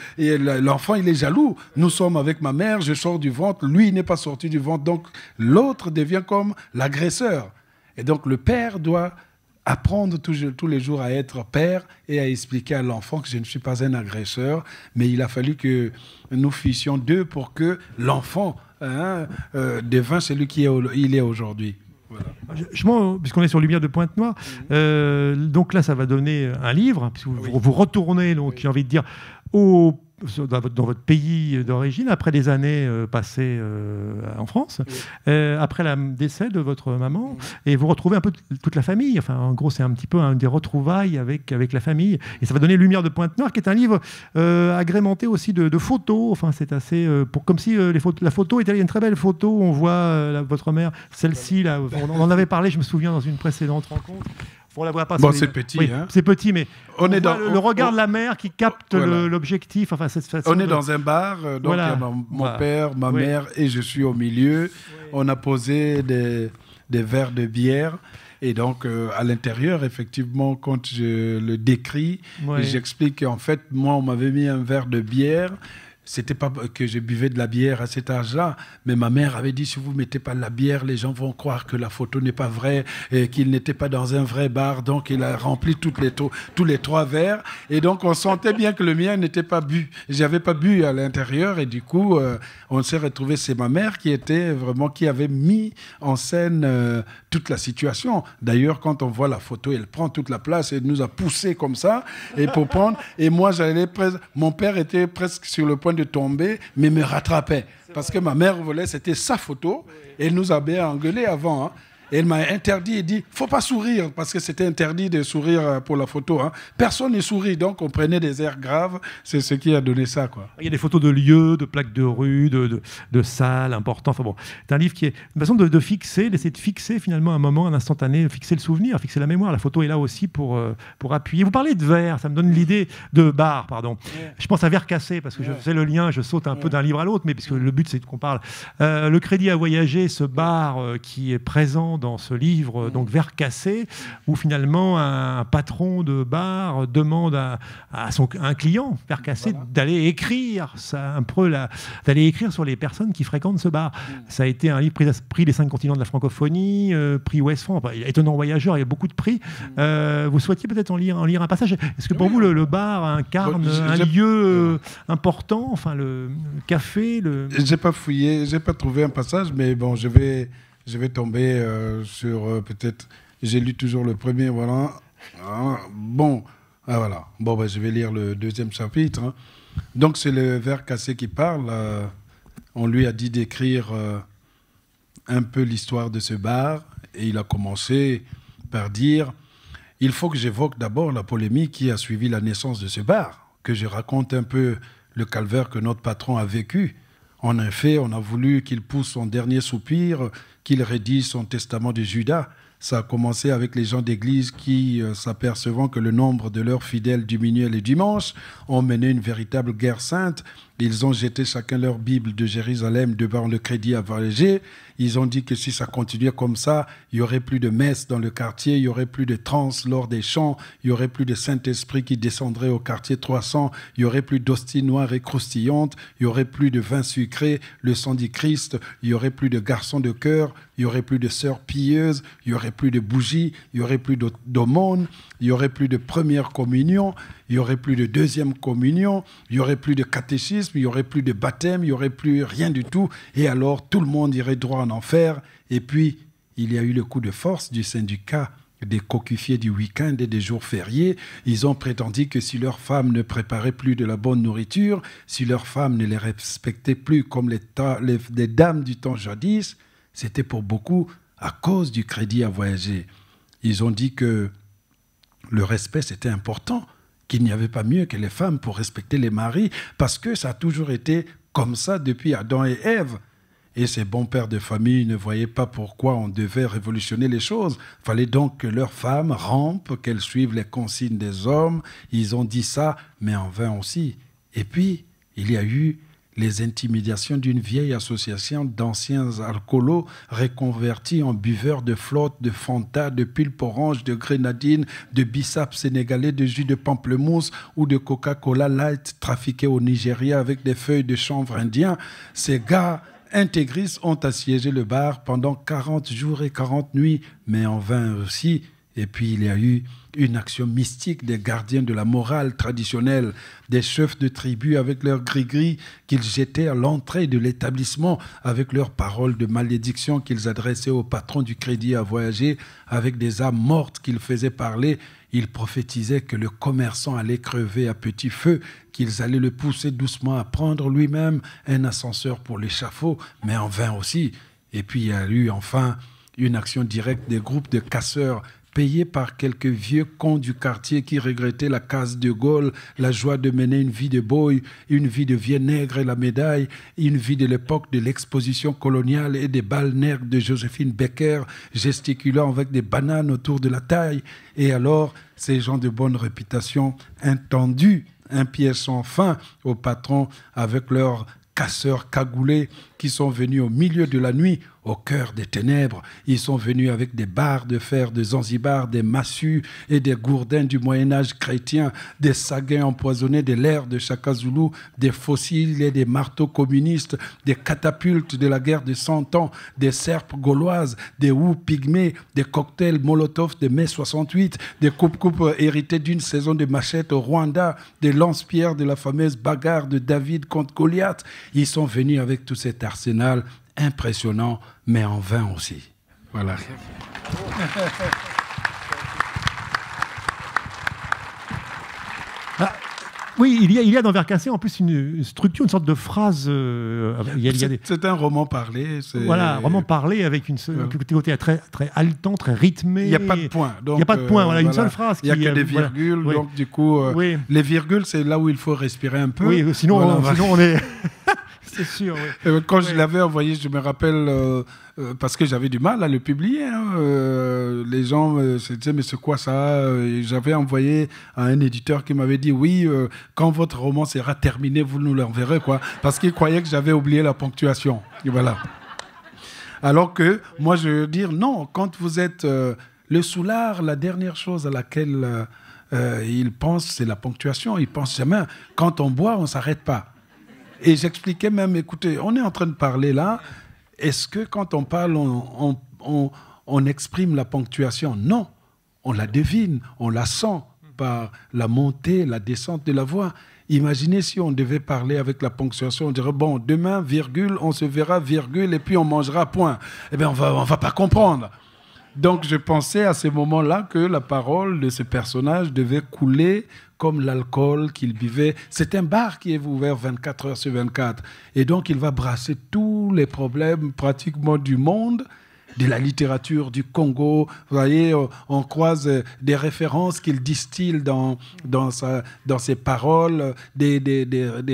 l'enfant, il est jaloux. Nous sommes avec ma mère, je sors du ventre, lui, il n'est pas sorti du ventre. Donc, l'autre devient comme l'agresseur. Et donc, le père doit apprendre tous les jours à être père et à expliquer à l'enfant que je ne suis pas un agresseur, mais il a fallu que nous fissions deux pour que l'enfant devienne hein, euh, devint celui qui est, il est aujourd'hui. Voilà. Justement, puisqu'on est sur Lumière de Pointe-Noire, mhm. euh, donc là, ça va donner un livre, hein, puisque vous, retournez, donc j'ai envie de dire, au dans votre pays d'origine, après des années euh, passées euh, en France, euh, après le décès de votre maman, et vous retrouvez un peu toute la famille. Enfin, en gros, c'est un petit peu un des retrouvailles avec, avec la famille. Et ça va donner Lumière de Pointe-Noire, qui est un livre agrémenté aussi de, photos. Enfin, c'est assez. pour, comme si la photo était. une très belle photo, on voit votre mère, celle-ci, là, on en avait parlé, je me souviens, dans une précédente rencontre. Bon, c'est petit. hein. C'est petit, mais on, est dans, le, regard de la mère qui capte l'objectif. Enfin, cette on est dans un bar, euh, donc mon, père, ma mère et je suis au milieu. On a posé des, verres de bière. Et donc, euh, à l'intérieur, effectivement, quand je le décris, j'explique qu'en fait, moi, on m'avait mis un verre de bière c'était pas que je buvais de la bière à cet âge-là, mais ma mère avait dit si vous mettez pas de la bière, les gens vont croire que la photo n'est pas vraie et qu'il n'était pas dans un vrai bar. Donc il a rempli toutes les tous les trois verres et donc on sentait bien que le mien n'était pas bu. J'avais pas bu à l'intérieur et du coup euh, on s'est retrouvé. C'est ma mère qui était vraiment qui avait mis en scène euh, toute la situation. D'ailleurs quand on voit la photo, elle prend toute la place et nous a poussé comme ça et pour prendre. Et moi j'allais mon père était presque sur le point de tomber, mais me rattrapait. Parce que ma mère voulait, c'était sa photo, elle nous avait engueulé avant. Hein. Et m'a interdit, il dit, faut pas sourire, parce que c'était interdit de sourire euh, pour la photo. Hein. Personne ne sourit, donc on prenait des airs graves. C'est ce qui a donné ça. Quoi. Il y a des photos de lieux, de plaques de rue, de, de, salles importantes. Enfin bon, c'est un livre qui est une façon de, fixer, d'essayer de fixer finalement un moment, un instantané, fixer le souvenir, fixer la mémoire. La photo est là aussi pour, euh, pour appuyer. Vous parlez de verre, ça me donne l'idée de bar, pardon. Je pense à verre cassé, parce que je fais le lien, je saute un peu d'un livre à l'autre, mais puisque le but c'est qu'on parle. Euh, le crédit à voyager, ce bar qui est présent dans ce livre, mm. donc Vert cassé, où finalement un patron de bar demande à, son, un client, Vert cassé, d'aller écrire ça, un peu d'aller écrire sur les personnes qui fréquentent ce bar. Mm. Ça a été un livre prix, prix, des cinq continents de la francophonie, euh, prix Ouest France, étonnant voyageur, il y a beaucoup de prix. Mm. Euh, vous souhaitiez peut-être en lire, un passage. Est-ce que pour vous le, bar incarne un lieu euh, important, enfin le, le café, le... J'ai pas fouillé, j'ai pas trouvé un passage, mais bon, je vais je vais tomber euh, sur euh, peut-être. J'ai lu toujours le premier, voilà. Hein, bon, ah, voilà. Bon, ben je vais lire le deuxième chapitre. Hein. Donc, c'est le verre cassé qui parle. Euh, on lui a dit d'écrire un peu l'histoire de ce bar et il a commencé par dire il faut que j'évoque d'abord la polémique qui a suivi la naissance de ce bar, que je raconte un peu le calvaire que notre patron a vécu. En effet, on a voulu qu'il pousse son dernier soupir qu'il rédige son testament de Judas. Ça a commencé avec les gens d'église qui, euh, s'apercevant que le nombre de leurs fidèles diminuait les dimanches, ont mené une véritable guerre sainte ils ont jeté chacun leur Bible de Jérusalem devant le crédit à Ils ont dit que si ça continuait comme ça, il y aurait plus de messes dans le quartier, il y aurait plus de trans lors des chants, il y aurait plus de Saint-Esprit qui descendrait au quartier 300, il y aurait plus d'hosties noires et croustillantes, il y aurait plus de vin sucré, le sang du Christ, il y aurait plus de garçons de cœur, il y aurait plus de sœurs pieuses, il y aurait plus de bougies, il y aurait plus d'aumônes, il y aurait plus de première communion, il n'y aurait plus de deuxième communion, il n'y aurait plus de catéchisme, il n'y aurait plus de baptême, il n'y aurait plus rien du tout. Et alors tout le monde irait droit en enfer. Et puis, il y a eu le coup de force du syndicat des coquifiers du week-end et des jours fériés. Ils ont prétendu que si leurs femmes ne préparaient plus de la bonne nourriture, si leurs femmes ne les respectaient plus comme les, dames du temps jadis, c'était pour beaucoup à cause du crédit à voyager. Ils ont dit que le respect, c'était important qu'il n'y avait pas mieux que les femmes pour respecter les maris, parce que ça a toujours été comme ça depuis Adam et Ève. Et ces bons pères de famille ne voyaient pas pourquoi on devait révolutionner les choses. Fallait donc que leurs femmes rampent, qu'elles suivent les consignes des hommes. Ils ont dit ça, mais en vain aussi. Et puis, il y a eu les intimidations d'une vieille association d'anciens alcoolos reconvertis en buveurs de flotte, de fanta, de pulpe orange, de grenadine, de bissap sénégalais, de jus de pamplemousse ou de Coca-Cola light trafiqués au Nigeria avec des feuilles de chanvre indien. Ces gars intégristes ont assiégé le bar pendant 40 jours et 40 nuits, mais en vain aussi. Et puis il y a eu une action mystique des gardiens de la morale traditionnelle, des chefs de tribu avec leurs gris-gris qu'ils jetaient à l'entrée de l'établissement, avec leurs paroles de malédiction qu'ils adressaient au patron du crédit à voyager, avec des âmes mortes qu'ils faisaient parler. Ils prophétisaient que le commerçant allait crever à petit feu, qu'ils allaient le pousser doucement à prendre lui-même un ascenseur pour l'échafaud, mais en vain aussi. Et puis il y a eu enfin une action directe des groupes de casseurs payé par quelques vieux cons du quartier qui regrettaient la case de Gaulle, la joie de mener une vie de boy, une vie de vieux nègre et la médaille, une vie de l'époque de l'exposition coloniale et des balles nègres de Joséphine Becker, gesticulant avec des bananes autour de la taille. Et alors, ces gens de bonne réputation, intendus, un pied sans fin au patron avec leur casseurs cagoulés qui sont venus au milieu de la nuit, au cœur des ténèbres. Ils sont venus avec des barres de fer de Zanzibar, des massues et des gourdins du Moyen Âge chrétien, des saguins empoisonnés de l'air de Shaka Zulu, des fossiles et des marteaux communistes, des catapultes de la guerre de Cent Ans, des serpes gauloises, des houes pygmées, des cocktails Molotov de mai 68, des coupe coupes héritées d'une saison de machette au Rwanda, des lance-pierres de la fameuse bagarre de David contre Goliath. Ils sont venus avec tout cet arsenal impressionnant, mais en vain aussi. Voilà. Ah, oui, il y a, il y a dans Vercassé en plus une structure, une sorte de phrase. c'est, un roman parlé. Voilà, un roman parlé avec une côté très, très haletant, très rythmé. Il n'y a pas de point. il n'y a pas de point, euh, voilà, une seule phrase. Il n'y a que euh, des virgules, donc du coup, euh, les virgules, c'est là où il faut respirer un peu. Oui, sinon, sinon on est. c'est sûr. quand je l'avais envoyé, je me rappelle, euh, euh, parce que j'avais du mal à le publier, hein, euh, les gens se disaient, mais c'est quoi ça J'avais envoyé à un éditeur qui m'avait dit, oui, quand votre roman sera terminé, vous nous l'enverrez, quoi, parce qu'il croyait que j'avais oublié la ponctuation. Et voilà. Alors que moi, je veux dire, non, quand vous êtes le soulard, la dernière chose à laquelle il pense, c'est la ponctuation. Il pense jamais. Quand on boit, on ne s'arrête pas. Et j'expliquais même, écoutez, on est en train de parler là, est-ce que quand on parle, on, exprime la ponctuation Non, on la devine, on la sent par la montée, la descente de la voix. Imaginez si on devait parler avec la ponctuation, on dirait bon, demain, virgule, on se verra, virgule, et puis on mangera, point. Eh bien, on va, on va pas comprendre. Donc je pensais à ce moment-là que la parole de ce personnage devait couler comme l'alcool qu'il buvait. C'est un bar qui est ouvert 24 heures sur 24. Et donc il va brasser tous les problèmes pratiquement du monde de la littérature du Congo. Vous voyez, euh, on croise euh, des références qu'il distille dans, dans, dans ses paroles, des,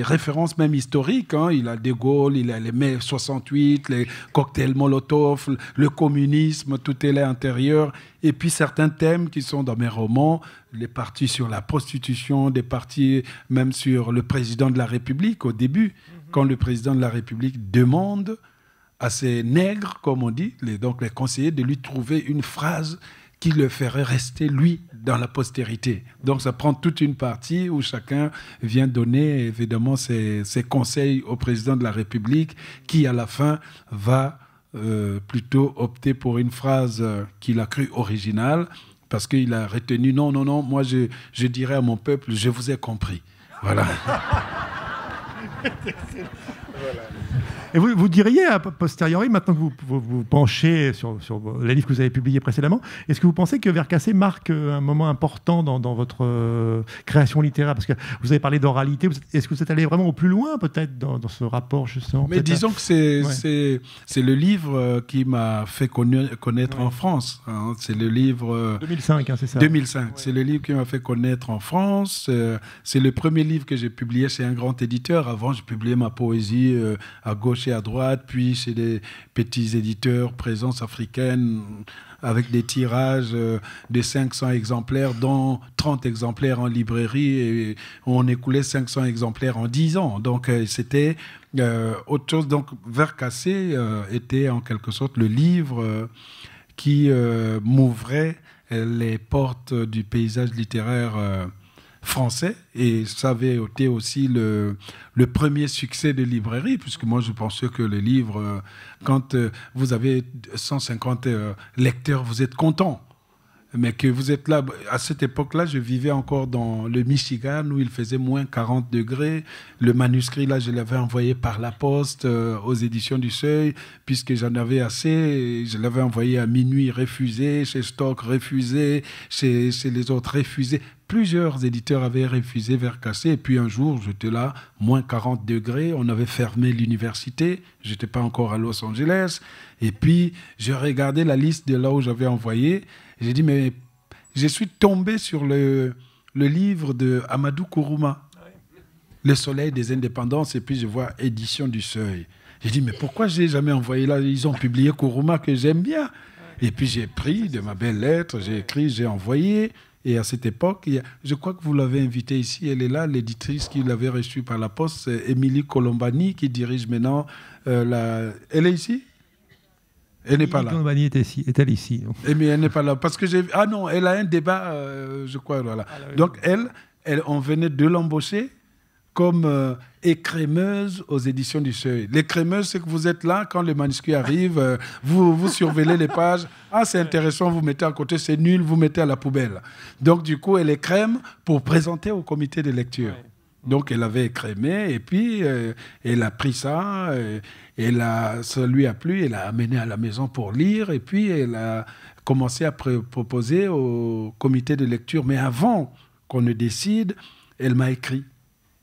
références même historiques. Hein. Il a De Gaulle, il a les mai 68, les cocktails Molotov, le communisme, tout est là intérieur. Et puis certains thèmes qui sont dans mes romans, les parties sur la prostitution, des parties même sur le président de la République au début, quand le président de la République demande à ces nègres, comme on dit, les, donc les conseillers, de lui trouver une phrase qui le ferait rester, lui, dans la postérité. Donc ça prend toute une partie où chacun vient donner, évidemment, ses, conseils au président de la République, qui, à la fin, va euh, plutôt opter pour une phrase euh, qu'il a crue originale, parce qu'il a retenu, non, non, non, moi, je, je dirais à mon peuple, je vous ai compris. Voilà. Et vous, diriez, a posteriori, maintenant que vous vous, penchez sur, sur, les livres que vous avez publiés précédemment, est-ce que vous pensez que Vercassé marque euh, un moment important dans, dans votre euh, création littéraire Parce que vous avez parlé d'oralité, est-ce que vous êtes allé vraiment au plus loin peut-être dans, dans, ce rapport justement Mais disons que c'est c'est le livre qui m'a fait connaître, en France. C'est le livre... 2005, c'est ça 2005. C'est le livre qui m'a fait connaître en France. c'est le premier livre que j'ai publié chez un grand éditeur. Avant, je publiais ma poésie euh, à gauche à droite, puis chez des petits éditeurs, présence africaine, avec des tirages euh, de 500 exemplaires, dont 30 exemplaires en librairie, et on écoulait 500 exemplaires en 10 ans. Donc euh, c'était euh, autre chose. Donc Vers Cassé était en quelque sorte le livre qui m'ouvrait les portes du paysage littéraire français et ça avait été aussi le, premier succès de librairie puisque moi je pensais que les livres, euh, quand euh, vous avez 150 euh, lecteurs, vous êtes content mais que vous êtes là. À cette époque-là, je vivais encore dans le Michigan où il faisait moins 40 degrés. Le manuscrit, là, je l'avais envoyé par la poste euh, aux éditions du Seuil, puisque j'en avais assez. Je l'avais envoyé à minuit, refusé, chez Stock, refusé, chez, les autres, refusé. Plusieurs éditeurs avaient refusé vers Cassé. Et puis un jour, j'étais là, moins 40 degrés. On avait fermé l'université. Je n'étais pas encore à Los Angeles. Et puis, je regardais la liste de là où j'avais envoyé. J'ai dit, mais je suis tombé sur le, le livre de Amadou Kourouma, Le Soleil des Indépendances, et puis je vois Édition du Seuil. J'ai dit, mais pourquoi je n'ai jamais envoyé là Ils ont publié Kourouma que j'aime bien. Et puis j'ai pris de ma belle lettre, j'ai écrit, j'ai envoyé. Et à cette époque, je crois que vous l'avez invitée ici, elle est là, l'éditrice qui l'avait reçue par la poste, Émilie Colombani, qui dirige maintenant euh, la... Elle est ici elle n'est pas là. est, ici, est elle ici eh bien, elle n'est pas là parce que j'ai ah non, elle a un débat, euh, je crois voilà. Ah, donc elle, elle, on venait de l'embaucher comme euh, écrémeuse aux éditions du Seuil. L'écrémeuse, c'est que vous êtes là quand les manuscrits arrivent, euh, vous, vous surveillez les pages. Ah, c'est intéressant, vous mettez à côté, c'est nul, vous mettez à la poubelle. Donc, du coup, elle écrème pour présenter au comité de lecture. Donc, elle avait écrémé et puis elle a pris ça. Elle ça lui a plu, elle l'a amené à la maison pour lire, et puis elle a commencé à proposer au comité de lecture. Mais avant qu'on ne décide, elle m'a écrit.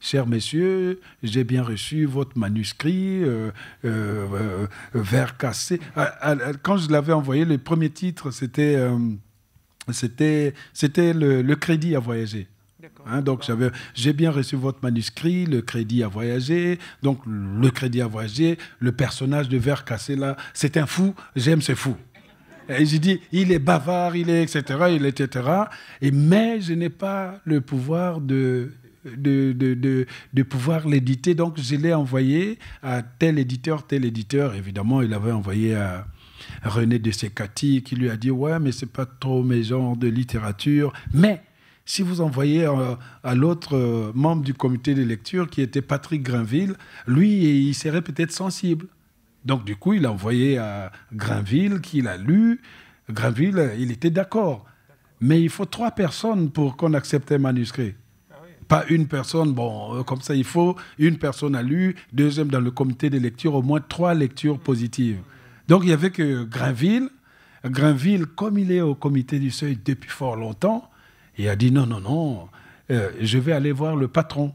Cher messieurs, j'ai bien reçu votre manuscrit, euh, euh, euh Vers cassé. Ah, ah, ah, quand je l'avais envoyé, le premier titre, c'était euh, c'était le crédit à voyager. Hein, donc j'avais, j'ai bien reçu votre manuscrit, le crédit a voyagé, donc le crédit a voyagé, le personnage de verre cassé là, c'est un fou, j'aime ce fou. Et j'ai dit, il est bavard, il est etc., il etc. Et mais je n'ai pas le pouvoir de de, pouvoir l'éditer, donc je l'ai envoyé à tel éditeur, tel éditeur. Évidemment, il avait envoyé à, René de Secati qui lui a dit, ouais, mais c'est pas trop mes genres de littérature, mais si vous envoyez euh, à, l'autre euh, membre du comité de lecture, qui était Patrick Grinville, lui, il serait peut-être sensible. Donc, du coup, il a envoyé à Grinville, qu'il a lu. Grinville, il était d'accord. Mais il faut trois personnes pour qu'on accepte un manuscrit. Pas une personne, bon, euh, comme ça, il faut une personne à lu, deuxième dans le comité de lecture, au moins trois lectures positives. Donc, il y avait que Grinville. Grinville, comme il est au comité du seuil depuis fort longtemps, il a dit non, non, non, euh, je vais aller voir le patron.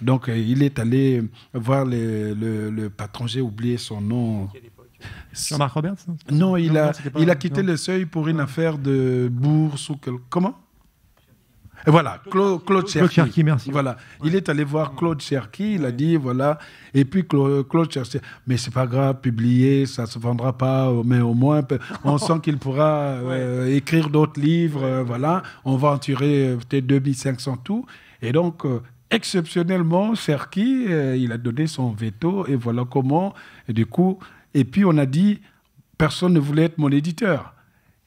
Donc euh, il est allé voir le, patron, j'ai oublié son nom. Jean-Marc Roberts Non, il, a, quitté le seuil pour une affaire de bourse ou quelque... Comment voilà, Claude, Cherki. merci. Voilà, il est allé voir mm. Claude Cherki, il a dit voilà, et puis Claude, Cherki, mais c'est pas grave, publier, ça se vendra pas, mais au moins on sent qu'il pourra euh, écrire d'autres livres, voilà, on va en tirer euh, peut-être 2500 tout, et donc euh, exceptionnellement, Cherki, il a donné son veto, et voilà comment, et du coup, et puis on a dit personne ne voulait être mon éditeur.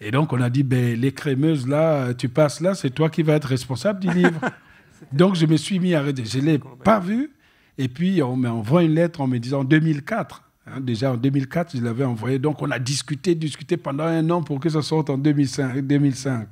Et donc, on a dit, ben, les crémeuses, là, tu passes là, c'est toi qui vas être responsable du livre. donc, je me suis mis à arrêter. Je ne l'ai pas ben. vu. Et puis, on m'envoie une lettre en me disant 2004. Hein, déjà en 2004, je l'avais envoyé. Donc on a discuté, discuté pendant un an pour que ça sorte en 2005. Mhm.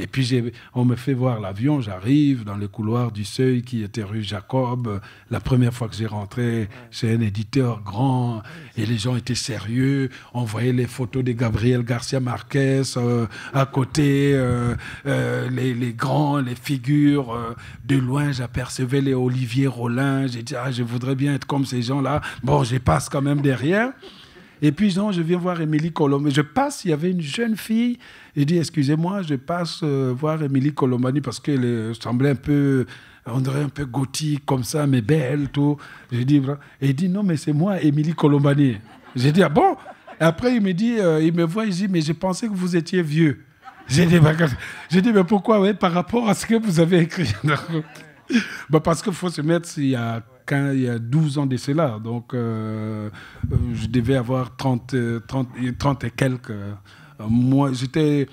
Et puis on me fait voir l'avion, j'arrive dans le couloir du seuil qui était rue Jacob. La première fois que j'ai rentré, c'est un éditeur grand et les gens étaient sérieux. On voyait les photos de Gabriel Garcia Marquez euh, à côté, euh, euh, les, les, grands, les figures. de loin, j'apercevais les Olivier Rollin. J'ai dit, ah, je voudrais bien être comme ces gens-là. Bon, je passe quand même des derrière. Et puis, non, je viens voir Émilie Colombani. Je passe, il y avait une jeune fille. Je dis, excusez-moi, je passe euh, voir Émilie Colomani parce qu'elle euh, semblait un peu, on dirait un peu gothique comme ça, mais belle, tout. Je dis, et dit, non, mais c'est moi, Émilie Colomani. J'ai dit, ah bon Après, il me dit, euh, il me voit, il dit, mais je pensais que vous étiez vieux. J'ai dit, bah, dit, mais pourquoi, par rapport à ce que vous avez écrit bah, Parce qu'il faut se mettre, s'il y a il y a 12 ans de cela. Donc, euh, je devais avoir 30, 30, euh, euh, et quelques. mois, j'étais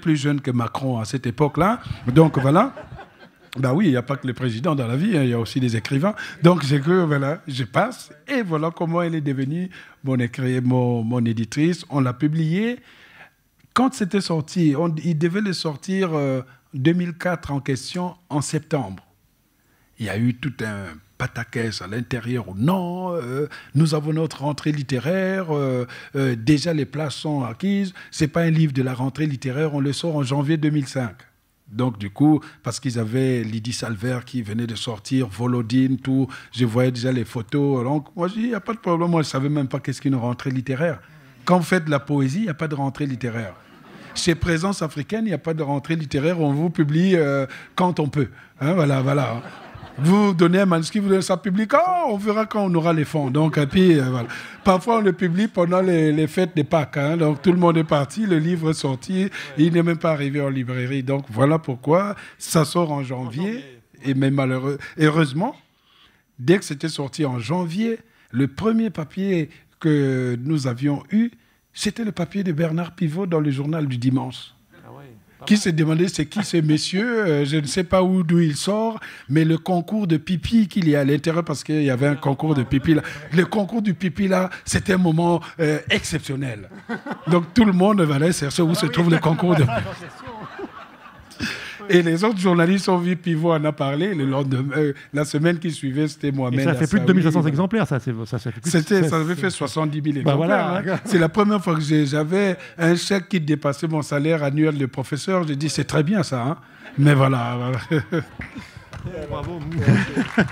plus jeune que Macron à cette époque-là. Donc, voilà. Ben oui, il n'y a pas que les présidents dans la vie, hein, il y a aussi des écrivains. Donc j'ai cru, voilà, je passe et voilà comment elle est devenue mon, écrivain, mon, mon éditrice. On l'a publié quand c'était sorti. il devait le sortir 2004 en question en septembre. Il y a eu tout un pataquès à l'intérieur ou non. Euh, nous avons notre rentrée littéraire. Euh, euh, déjà, les places sont acquises. Ce n'est pas un livre de la rentrée littéraire. On le sort en janvier 2005. Donc, du coup, parce qu'ils avaient Lydie Salver qui venait de sortir, Volodine, tout, je voyais déjà les photos. Donc, moi, je dis, il n'y a pas de problème. Moi, je ne savais même pas qu'est-ce qu'une rentrée littéraire. Quand vous faites de la poésie, il n'y a pas de rentrée littéraire chez Présence africaine, il n'y a pas de rentrée littéraire, on vous publie quand on peut. Hein, voilà, voilà vous donnez un manuscrit, vous donnez ça public, oh, on verra quand on aura les fonds. Donc, puis, euh, Parfois, on le publie pendant les, fêtes de Pâques. Hein. donc, tout le monde est parti, le livre est sorti, il n'est même pas arrivé en librairie. Donc, voilà pourquoi ça sort en janvier. Et mais malheureux, heureusement, dès que c'était sorti en janvier, le premier papier que nous avions eu, c'était le papier de Bernard Pivot dans le journal du dimanche qui s'est demandé c'est qui ce monsieur, euh, je ne sais pas où d'où il sort, mais le concours de pipi qu'il y a à l'intérieur, parce qu'il y avait un concours de pipi là, le concours du pipi là, c'était un moment euh, exceptionnel. Donc tout le monde va aller chercher où se trouve le concours de pipi. Et les autres journalistes ont vu Pivot en a parlé. Le lendemain, euh, la semaine qui suivait, c'était moi. même ça fait plus de 2500 exemplaires, ça. Ça, fait ça avait fait 70 000 bah exemplaires. Hein. C'est la première fois que j'avais un chèque qui dépassait mon salaire annuel de professeur. J'ai dit, c'est très bien ça. Hein. Mais voilà. Bravo. Hein.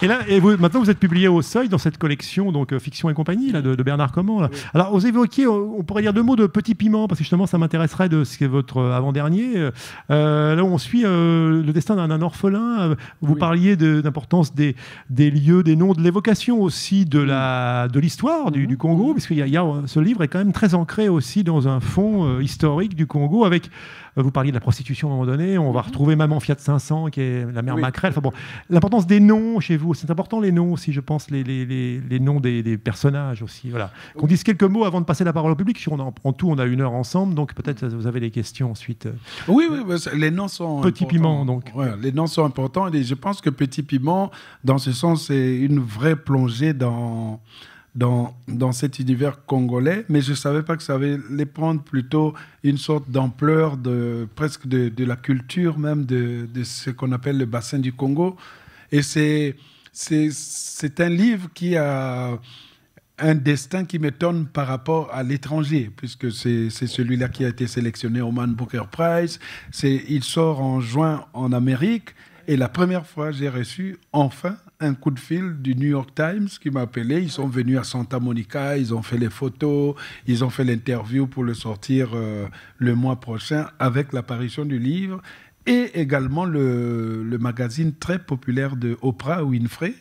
Et là, et vous, maintenant, vous êtes publié au Seuil dans cette collection, donc euh, Fiction et compagnie, là, de, Bernard Comment. Alors, vous évoquiez, euh, on pourrait dire deux mots de Petit Piment, parce que justement, ça m'intéresserait de ce qui est votre euh, avant-dernier. Euh, là on suit le destin d'un orphelin. Vous parliez d'importance des, des lieux, des noms, de l'évocation aussi de la de l'histoire du, mhm. du, Congo, parce que y a, ce livre est quand même très ancré aussi dans un fond historique du Congo, avec euh, vous parliez de la prostitution à un moment donné. On va mhm. retrouver maman Fiat 500, qui est la mère Macrel. Enfin, bon, l'importance des noms chez vous, c'est important les noms aussi, je pense, les, les, noms des, personnages aussi. Voilà. Qu'on dise quelques mots avant de passer la parole au public. On en tout, on a une heure ensemble, donc peut-être vous avez des questions ensuite. Euh. Oui, oui, les noms sont. Petit Piment, donc. les noms sont importants et je pense que Petit Piment, dans ce sens, c'est une vraie plongée dans dans, cet univers congolais, mais je ne savais pas que ça allait les prendre plutôt une sorte d'ampleur de, presque de, la culture même de, ce qu'on appelle le bassin du Congo. Et c'est, c'est, un livre qui a un destin qui m'étonne par rapport à l'étranger, puisque c'est, celui-là qui a été sélectionné au Man Booker Prize. C'est, il sort en juin en Amérique. Et la première fois, j'ai reçu enfin un coup de fil du New York Times qui m'a appelé. Ils sont venus à Santa Monica, ils ont fait les photos, ils ont fait l'interview pour le sortir euh, le mois prochain avec l'apparition du livre et également le magazine très populaire de Oprah Winfrey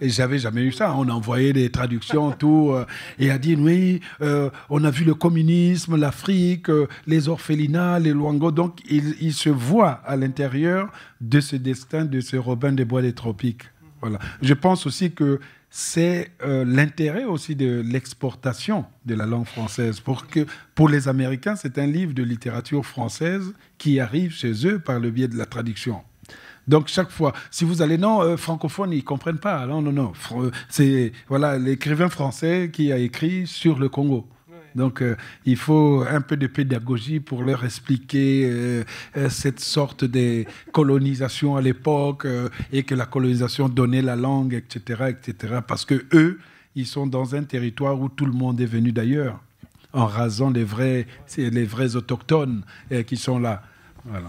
et j'avais jamais eu ça. On a envoyé des traductions, tout. Euh, et a dit, oui, euh, on a vu le communisme, l'Afrique, euh, les orphelinats, les luangos. Donc, il, se voit à l'intérieur de ce destin de ce Robin des Bois des Tropiques. Voilà. Je pense aussi que c'est l'intérêt aussi de l'exportation de la langue française. Pour, que, pour les Américains, c'est un livre de littérature française qui arrive chez eux par le biais de la traduction. Donc chaque fois, si vous allez non francophones, euh, francophone, ils comprennent pas. Non non non, euh, c'est voilà l'écrivain français qui a écrit sur le Congo. Donc, euh, il faut un peu de pédagogie pour leur expliquer cette sorte de colonisation à l'époque et que la colonisation donnait la langue, etc., etc. Parce que eux, ils sont dans un territoire où tout le monde est venu d'ailleurs, en rasant les vrais, les vrais autochtones qui sont là. Voilà.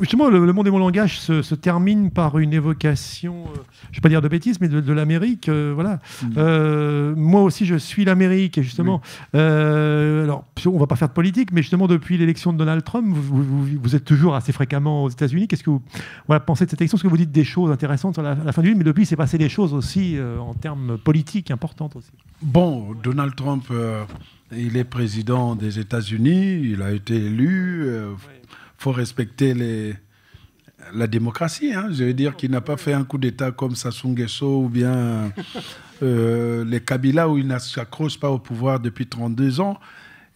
Justement, le, monde et mon langage se, se termine par une évocation, euh, je ne vais pas dire de bêtises, mais de, l'Amérique. Euh, voilà. Mm. Euh, moi aussi, je suis l'Amérique. justement, alors, on ne va pas faire de politique, mais justement, depuis l'élection de Donald Trump, vous, vous, êtes toujours assez fréquemment aux États-Unis. Qu'est-ce que vous pensez de cette élection Est-ce que vous dites des choses intéressantes à la, fin du livre Mais depuis, il s'est passé des choses aussi en termes politiques importantes aussi. Bon, Donald Trump, il est président des États-Unis, il a été élu faut respecter les, la démocratie. Hein. Je veux dire qu'il n'a pas fait un coup d'État comme Sassou Nguesso ou bien euh, les Kabila où il ne s'accroche pas au pouvoir depuis 32 ans.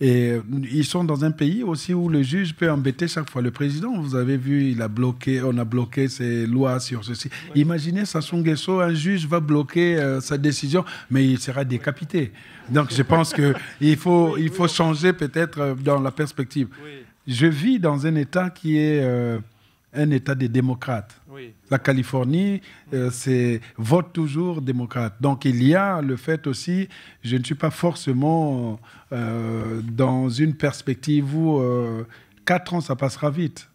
Et ils sont dans un pays aussi où le juge peut embêter chaque fois le président. Vous avez vu, il a bloqué, on a bloqué ses lois sur ceci. Imaginez Sassou Nguesso, un juge va bloquer euh, sa décision, mais il sera décapité. Donc je pense qu'il faut, il faut changer peut-être euh, dans la perspective. Oui je vis dans un État qui est euh, un État des démocrates. La Californie, euh, c'est vote toujours démocrate. Donc il y a le fait aussi, je ne suis pas forcément euh, dans une perspective où quatre ans, ça passera vite.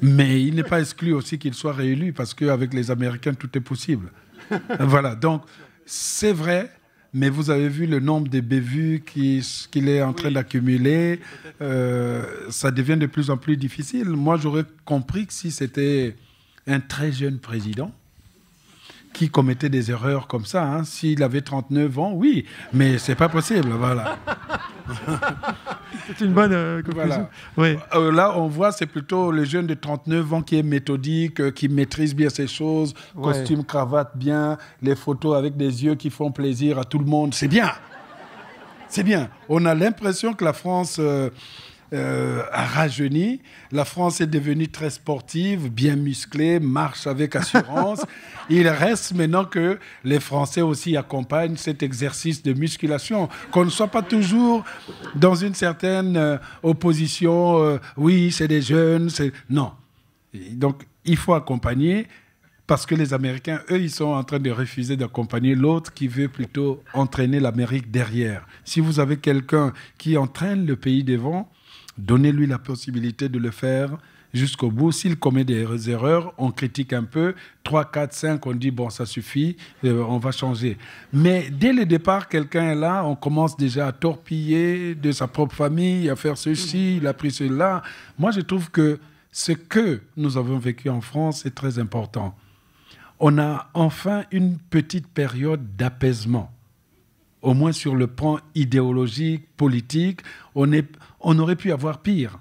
Mais il n'est pas exclu aussi qu'il soit réélu parce qu'avec les Américains, tout est possible. voilà, donc c'est vrai, mais vous avez vu le nombre de bévues qu'il est en train d'accumuler. Euh, ça devient de plus en plus difficile. Moi, j'aurais compris que si c'était un très jeune président, qui commettait des erreurs comme ça. Hein. S'il avait 39 ans, oui, mais c'est pas possible. Voilà. c'est une bonne euh, conclusion. Euh, là, on voit, c'est plutôt le jeune de 39 ans qui est méthodique, euh, qui maîtrise bien ses choses, costume, cravate bien, les photos avec des yeux qui font plaisir à tout le monde. C'est bien. C'est bien. On a l'impression que la France a euh, rajeuni. La France est devenue très sportive, bien musclée, marche avec assurance. Il reste maintenant que les Français aussi accompagnent cet exercice de musculation, qu'on ne soit pas toujours dans une certaine euh, opposition. Euh, oui, c'est des jeunes, non. Donc il faut accompagner. Parce que les Américains, eux, ils sont en train de refuser d'accompagner l'autre qui veut plutôt entraîner l'Amérique derrière. Si vous avez quelqu'un qui entraîne le pays devant, Donnez-lui la possibilité de le faire jusqu'au bout. S'il commet des erreurs, on critique un peu. 3, 4, 5, on dit, bon, ça suffit, euh, on va changer. Mais dès le départ, quelqu'un est là, on commence déjà à torpiller de sa propre famille, à faire ceci, mhm. il a pris cela. Moi, je trouve que ce que nous avons vécu en France est très important. On a enfin une petite période d'apaisement au moins sur le plan idéologique, politique, on, on aurait pu avoir pire.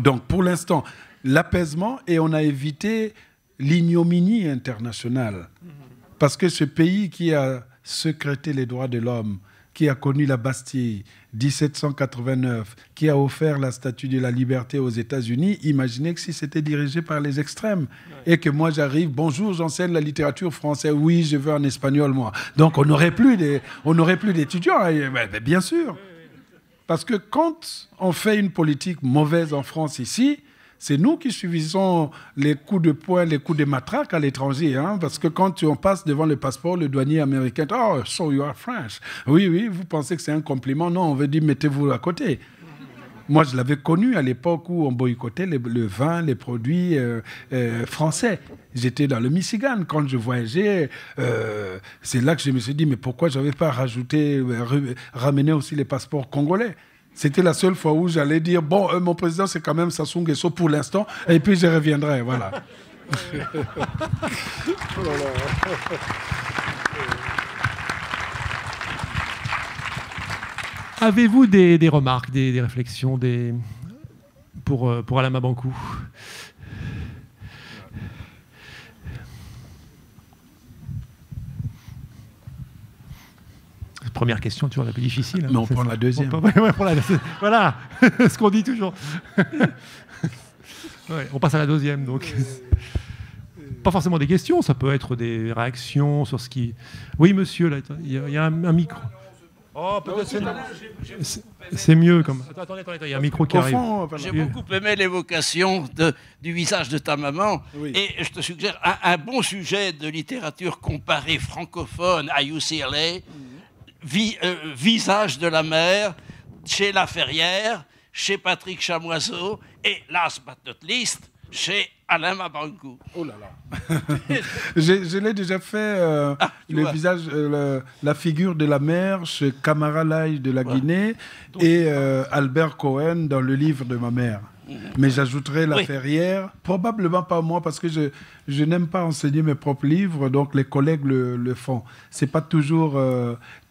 Donc pour l'instant, l'apaisement et on a évité l'ignominie internationale. Parce que ce pays qui a secrété les droits de l'homme, qui a connu la Bastille, 1789, qui a offert la Statue de la Liberté aux États-Unis, imaginez que si c'était dirigé par les extrêmes et que moi j'arrive, bonjour, j'enseigne la littérature française, oui, je veux en espagnol moi. Donc on plus on n'aurait plus d'étudiants, hein. eh ben, bien sûr. Parce que quand on fait une politique mauvaise en France ici, c'est nous qui subissons les coups de poing, les coups de matraque à l'étranger. Hein, parce que quand on passe devant le passeport, le douanier américain, dit « oh, so you are French. Oui, oui, vous pensez que c'est un compliment. Non, on veut dire, mettez-vous à côté. Moi, je l'avais connu à l'époque où on boycottait le, vin, les produits euh, euh, français. J'étais dans le Michigan quand je voyageais. Euh, c'est là que je me suis dit, mais pourquoi je n'avais pas rajouté, ramené aussi les passeports congolais c'était la seule fois où j'allais dire bon, euh, mon président, c'est quand même Sassou Nguesso pour l'instant, et puis je reviendrai. Voilà. Avez-vous des, remarques, des, réflexions des... Pour, euh, pour Alama Première question, toujours la plus difficile. Non, hein. on prend la deuxième. Voilà, ce qu'on dit toujours. on passe à la deuxième, donc. Pas forcément des questions, ça peut être des réactions sur ce qui. Oui, monsieur, il y, a un, micro. Oh, c'est mieux comme. attendez, il y a un micro qui arrive. J'ai beaucoup aimé l'évocation du visage de ta maman. Et je te suggère un, un, bon sujet de littérature comparée francophone à UCLA. Mm. Euh, visage de la mer, chez La Ferrière, chez Patrick Chamoiseau et, last but not least, chez Alain Mabankou. Oh là là Je, l'ai déjà fait, euh, ah, le visage, euh, la figure de la mère, chez Camara Lai de la Guinée et Albert Cohen dans le livre de ma mère. Mhm. Mais j'ajouterai La Ferrière, probablement pas moi, parce que je, n'aime pas enseigner mes propres livres, donc les collègues le, le font. C'est pas toujours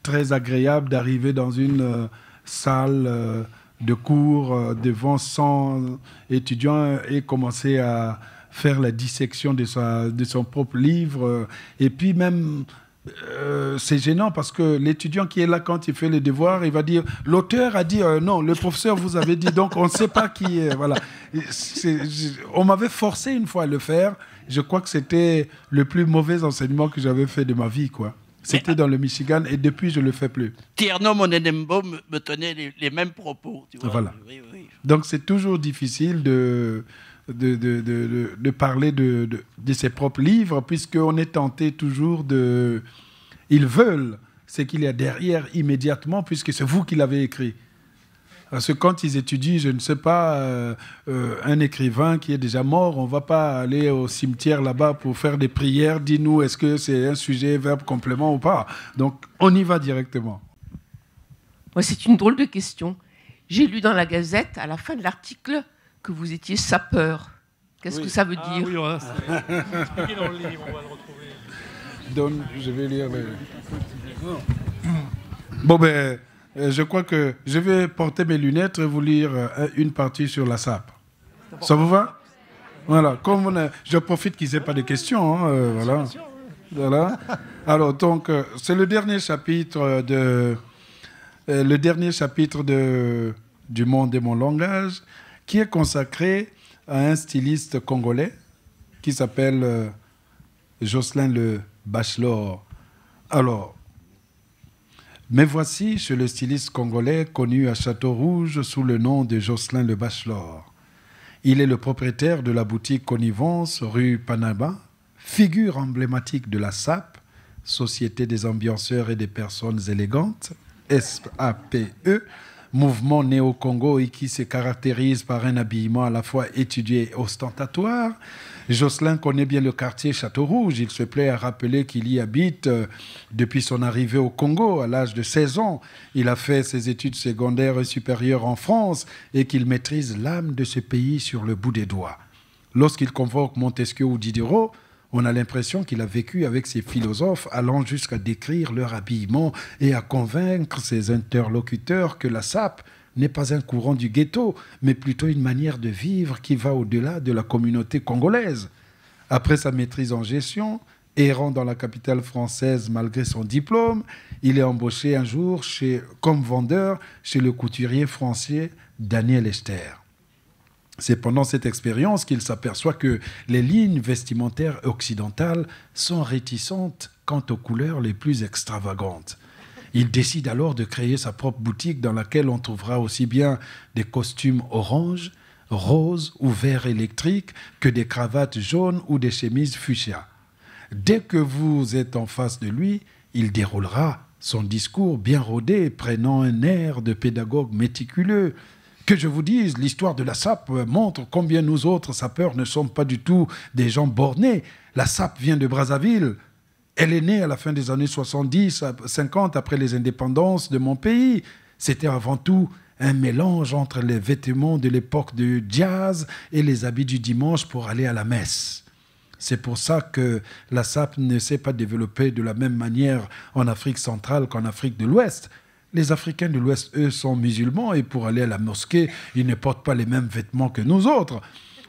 très agréable d'arriver dans une euh, salle euh, de cours euh, devant 100 étudiants et commencer à faire la dissection de, sa, de son propre livre. Et puis même, c'est gênant parce que l'étudiant qui est là quand il fait les devoirs, il va dire l'auteur a dit non, le professeur vous avait dit donc on ne sait pas qui est. Voilà. on m'avait forcé une fois à le faire. Je crois que c'était le plus mauvais enseignement que j'avais fait de ma vie, quoi. C'était dans le Michigan et depuis, je ne le fais plus. Tierno Monenembo me, tenait les, mêmes propos. Voilà. Donc c'est toujours difficile de, de, de, de, de parler de, ses propres livres puisqu'on est tenté toujours de... Ils veulent ce qu'il y a derrière immédiatement puisque c'est vous qui l'avez écrit. Parce que quand ils étudient, je ne sais pas, euh, euh, un écrivain qui est déjà mort, on ne va pas aller au cimetière là-bas pour faire des prières. Dis-nous, est-ce que c'est un sujet, verbe, complément ou pas Donc, on y va directement. Moi, c'est une drôle de question. J'ai lu dans la Gazette, à la fin de l'article, que vous étiez sapeur. Qu'est-ce que ça veut ah dire oui, on va dans le livre, on va le retrouver. je vais lire. Bon, ben. Euh, je crois que je vais porter mes lunettes et vous lire euh, une partie sur la SAP. Ça vous va Voilà. Comme je profite qu'il n'y ait pas de questions. Hein, euh, voilà. voilà. Alors, donc, c'est le dernier chapitre de. le dernier chapitre de, du monde et mon langage, qui est consacré à un styliste congolais qui s'appelle Jocelyn Le Bachelor. Alors, mais voici chez le styliste congolais connu à Château Rouge sous le nom de Jocelyn Le Bachelor. Il est le propriétaire de la boutique Connivence rue Panama, figure emblématique de la SAP, Société des ambianceurs et des personnes élégantes, SAPE, mouvement néo-congo et qui se caractérise par un habillement à la fois étudié et ostentatoire, Jocelyn connaît bien le quartier Château Rouge. Il se plaît à rappeler qu'il y habite euh, depuis son arrivée au Congo à l'âge de 16 ans. Il a fait ses études secondaires et supérieures en France et qu'il maîtrise l'âme de ce pays sur le bout des doigts. Lorsqu'il convoque Montesquieu ou Diderot, on a l'impression qu'il a vécu avec ces philosophes, allant jusqu'à décrire leur habillement et à convaincre ses interlocuteurs que la sape n'est pas un courant du ghetto, mais plutôt une manière de vivre qui va au-delà de la communauté congolaise. Après sa maîtrise en gestion, errant dans la capitale française malgré son diplôme, il est embauché un jour chez, comme vendeur chez le couturier français Daniel Esther. C'est pendant cette expérience qu'il s'aperçoit que les lignes vestimentaires occidentales sont réticentes quant aux couleurs les plus extravagantes. Il décide alors de créer sa propre boutique dans laquelle on trouvera aussi bien des costumes orange, rose ou vert électrique que des cravates jaunes ou des chemises fuchsia. Dès que vous êtes en face de lui, il déroulera son discours bien rodé, prenant un air de pédagogue méticuleux. Que je vous dise, l'histoire de la sape montre combien nous autres sapeurs ne sommes pas du tout des gens bornés. La sape vient de Brazzaville, elle est née à la fin des années 70, 50, après les indépendances de mon pays. C'était avant tout un mélange entre les vêtements de l'époque du jazz et les habits du dimanche pour aller à la messe. C'est pour ça que la SAP ne s'est pas développée de la même manière en Afrique centrale qu'en Afrique de l'Ouest. Les Africains de l'Ouest, eux, sont musulmans et pour aller à la mosquée, ils ne portent pas les mêmes vêtements que nous autres.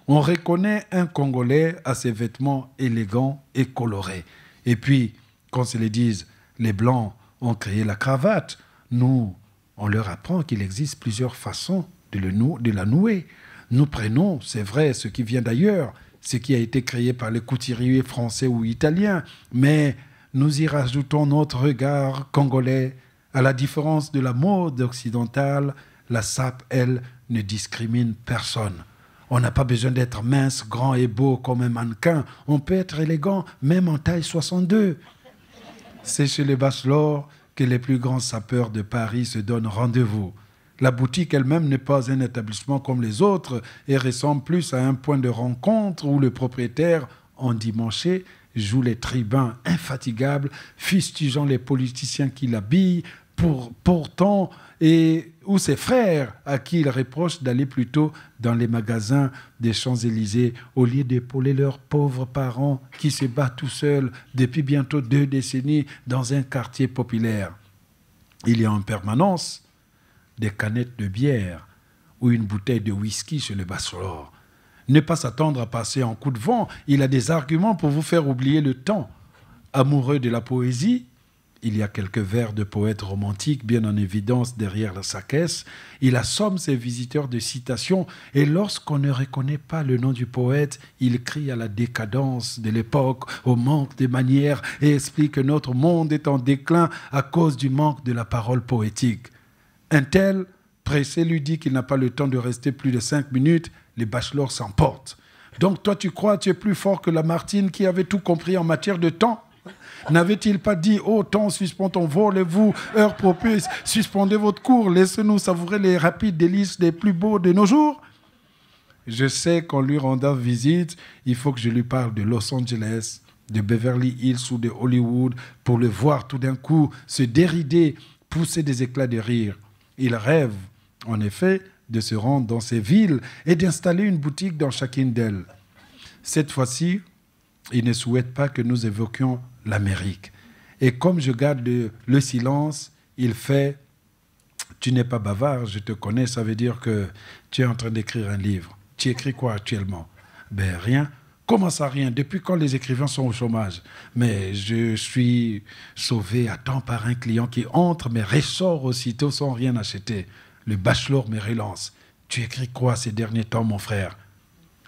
On reconnaît un Congolais à ses vêtements élégants et colorés. Et puis, quand se les disent, les Blancs ont créé la cravate, nous, on leur apprend qu'il existe plusieurs façons de, le de la nouer. Nous prenons, c'est vrai, ce qui vient d'ailleurs, ce qui a été créé par les couturiers français ou italiens, mais nous y rajoutons notre regard congolais. À la différence de la mode occidentale, la sape, elle, ne discrimine personne. On n'a pas besoin d'être mince, grand et beau comme un mannequin. On peut être élégant, même en taille 62. C'est chez les Bachelors que les plus grands sapeurs de Paris se donnent rendez-vous. La boutique elle-même n'est pas un établissement comme les autres et ressemble plus à un point de rencontre où le propriétaire, en endimanché, joue les tribuns infatigables, fustigeant les politiciens qui l'habillent, pour, pourtant et, ou ses frères à qui il reproche d'aller plutôt dans les magasins des Champs-Élysées au lieu d'épauler leurs pauvres parents qui se battent tout seuls depuis bientôt deux décennies dans un quartier populaire. Il y a en permanence des canettes de bière ou une bouteille de whisky sur le bas-côté. Ne pas s'attendre à passer en coup de vent, il a des arguments pour vous faire oublier le temps. Amoureux de la poésie, il y a quelques vers de poètes romantiques bien en évidence derrière la caisse. Il assomme ses visiteurs de citations et lorsqu'on ne reconnaît pas le nom du poète, il crie à la décadence de l'époque, au manque de manières et explique que notre monde est en déclin à cause du manque de la parole poétique. Un tel, pressé, lui dit qu'il n'a pas le temps de rester plus de cinq minutes, les bachelors s'emportent. Donc toi tu crois tu es plus fort que Lamartine qui avait tout compris en matière de temps N'avait-il pas dit, oh, temps, suspend volez vous, heure propice, suspendez votre cours, laissez-nous savourer les rapides délices des plus beaux de nos jours Je sais qu'en lui rendant visite, il faut que je lui parle de Los Angeles, de Beverly Hills ou de Hollywood pour le voir tout d'un coup se dérider, pousser des éclats de rire. Il rêve, en effet, de se rendre dans ces villes et d'installer une boutique dans chacune d'elles. Cette fois-ci, il ne souhaite pas que nous évoquions l'Amérique. Et comme je garde le, silence, il fait Tu n'es pas bavard, je te connais, ça veut dire que tu es en train d'écrire un livre. Tu écris quoi actuellement Ben rien. Comment ça rien Depuis quand les écrivains sont au chômage Mais je suis sauvé à temps par un client qui entre mais ressort aussitôt sans rien acheter. Le bachelor me relance. Tu écris quoi ces derniers temps, mon frère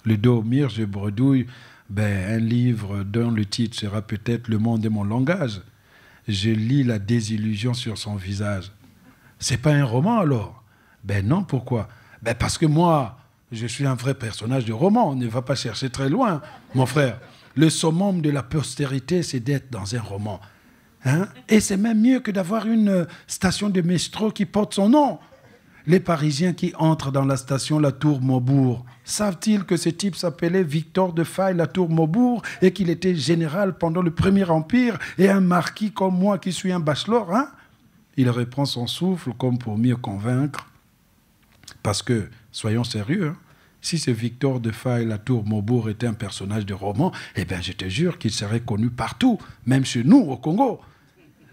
Le dos au mire, je bredouille ben, un livre dont le titre sera peut-être Le monde et mon langage. Je lis la désillusion sur son visage. C'est pas un roman alors Ben non, pourquoi Ben parce que moi, je suis un vrai personnage de roman, on ne va pas chercher très loin, mon frère. Le summum de la postérité, c'est d'être dans un roman. Hein? Et c'est même mieux que d'avoir une station de métro qui porte son nom. Les Parisiens qui entrent dans la station La Tour Maubourg, Savent-ils que ce type s'appelait Victor de Faille, la tour Maubourg, et qu'il était général pendant le Premier Empire, et un marquis comme moi qui suis un bachelor hein Il reprend son souffle comme pour mieux convaincre. Parce que, soyons sérieux, hein, si ce Victor de Faille, la tour Maubourg, était un personnage de roman, eh bien, je te jure qu'il serait connu partout, même chez nous, au Congo.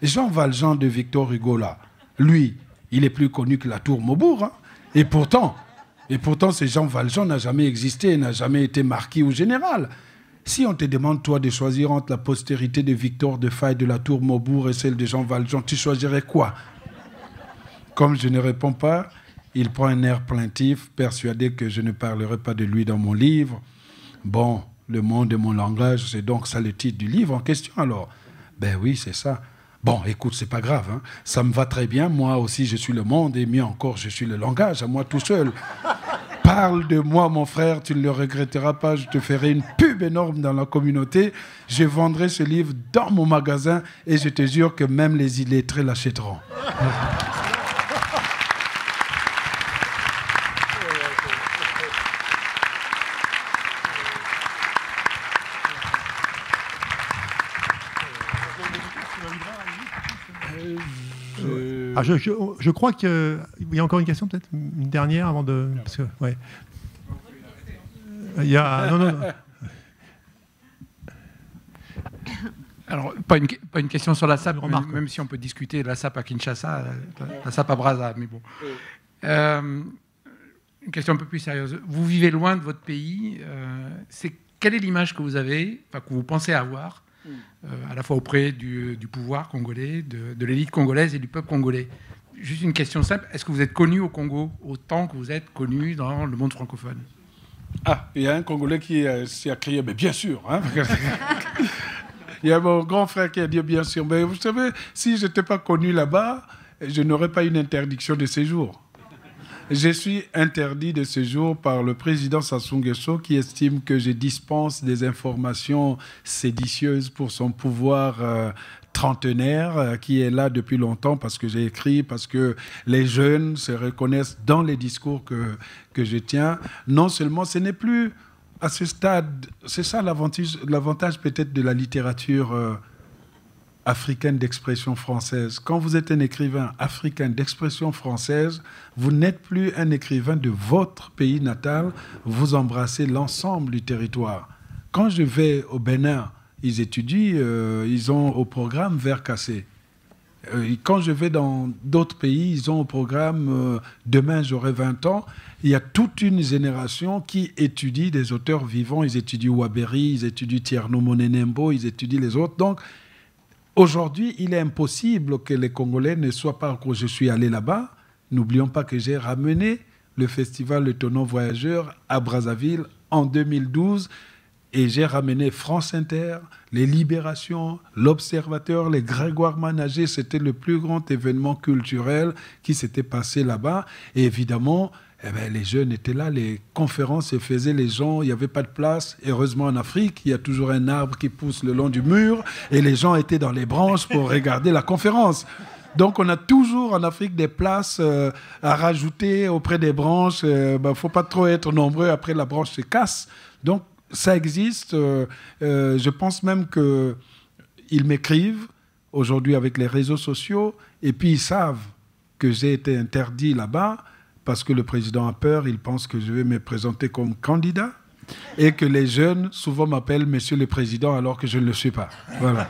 Jean Valjean de Victor Hugo, là, lui, il est plus connu que la tour Maubourg. Hein. et pourtant, et pourtant, ce Jean Valjean n'a jamais existé, n'a jamais été marquis ou général. Si on te demande, toi, de choisir entre la postérité de Victor de Fay, de la Tour Maubourg et celle de Jean Valjean, tu choisirais quoi Comme je ne réponds pas, il prend un air plaintif, persuadé que je ne parlerai pas de lui dans mon livre. Bon, le monde et mon langage, c'est donc ça le titre du livre en question alors. Ben oui, c'est ça. Bon, écoute, c'est pas grave, hein. ça me va très bien. Moi aussi, je suis le monde et mieux encore, je suis le langage, à moi tout seul. Parle de moi, mon frère, tu ne le regretteras pas. Je te ferai une pub énorme dans la communauté. Je vendrai ce livre dans mon magasin et je te jure que même les illettrés l'achèteront. Ah, je, crois qu'il y a encore une question, peut-être Une dernière avant de. Parce que, Il y a. Non, non, non. Alors, pas une, pas une, question sur la SAP, même, même, si on peut discuter de la SAP à Kinshasa, euh, la, SAP à Brasa, mais bon. Euh, une question un peu plus sérieuse. Vous vivez loin de votre pays. Euh, c'est, quelle est l'image que vous avez, enfin, que vous pensez avoir euh, à la fois auprès du, euh, pouvoir congolais, de, l'élite congolaise et du peuple congolais. Juste une question simple, est-ce que vous êtes connu au Congo autant que vous êtes connu dans le monde francophone Ah, il y a un Congolais qui euh, s'est a crié, mais bien sûr hein. Il y a mon grand frère qui a dit, bien sûr, mais vous savez, si je n'étais pas connu là-bas, je n'aurais pas une interdiction de séjour. Je suis interdit de jour par le président Sassou Nguesso qui estime que je dispense des informations séditieuses pour son pouvoir euh, trentenaire euh, qui est là depuis longtemps parce que j'ai écrit, parce que les jeunes se reconnaissent dans les discours que, que je tiens. Non seulement ce n'est plus à ce stade, c'est ça l'avantage peut-être de la littérature. Euh, africaine d'expression française. Quand vous êtes un écrivain africain d'expression française, vous n'êtes plus un écrivain de votre pays natal, vous embrassez l'ensemble du territoire. Quand je vais au Bénin, ils étudient, euh, ils ont au programme Vers cassé. Euh, quand je vais dans d'autres pays, ils ont au programme euh, Demain j'aurai 20 ans. Il y a toute une génération qui étudie des auteurs vivants. Ils étudient Waberi, ils étudient Tierno Monenembo, ils étudient les autres. Donc, Aujourd'hui, il est impossible que les Congolais ne soient pas, quand je suis allé là-bas, n'oublions pas que j'ai ramené le festival Le Tonneau Voyageur à Brazzaville en 2012 et j'ai ramené France Inter, les Libérations, l'Observateur, les Grégoire Manager. C'était le plus grand événement culturel qui s'était passé là-bas. Et évidemment, eh bien, les jeunes étaient là, les conférences se faisaient, les gens, il n'y avait pas de place. Heureusement, en Afrique, il y a toujours un arbre qui pousse le long du mur et les gens étaient dans les branches pour regarder la conférence. Donc, on a toujours en Afrique des places euh, à rajouter auprès des branches. Il euh, ne ben, faut pas trop être nombreux, après la branche se casse. Donc, ça existe. Euh, je pense même qu'ils m'écrivent aujourd'hui avec les réseaux sociaux et puis ils savent que j'ai été interdit là-bas parce que le président a peur, il pense que je vais me présenter comme candidat et que les jeunes souvent m'appellent Monsieur le Président alors que je ne le suis pas. Voilà.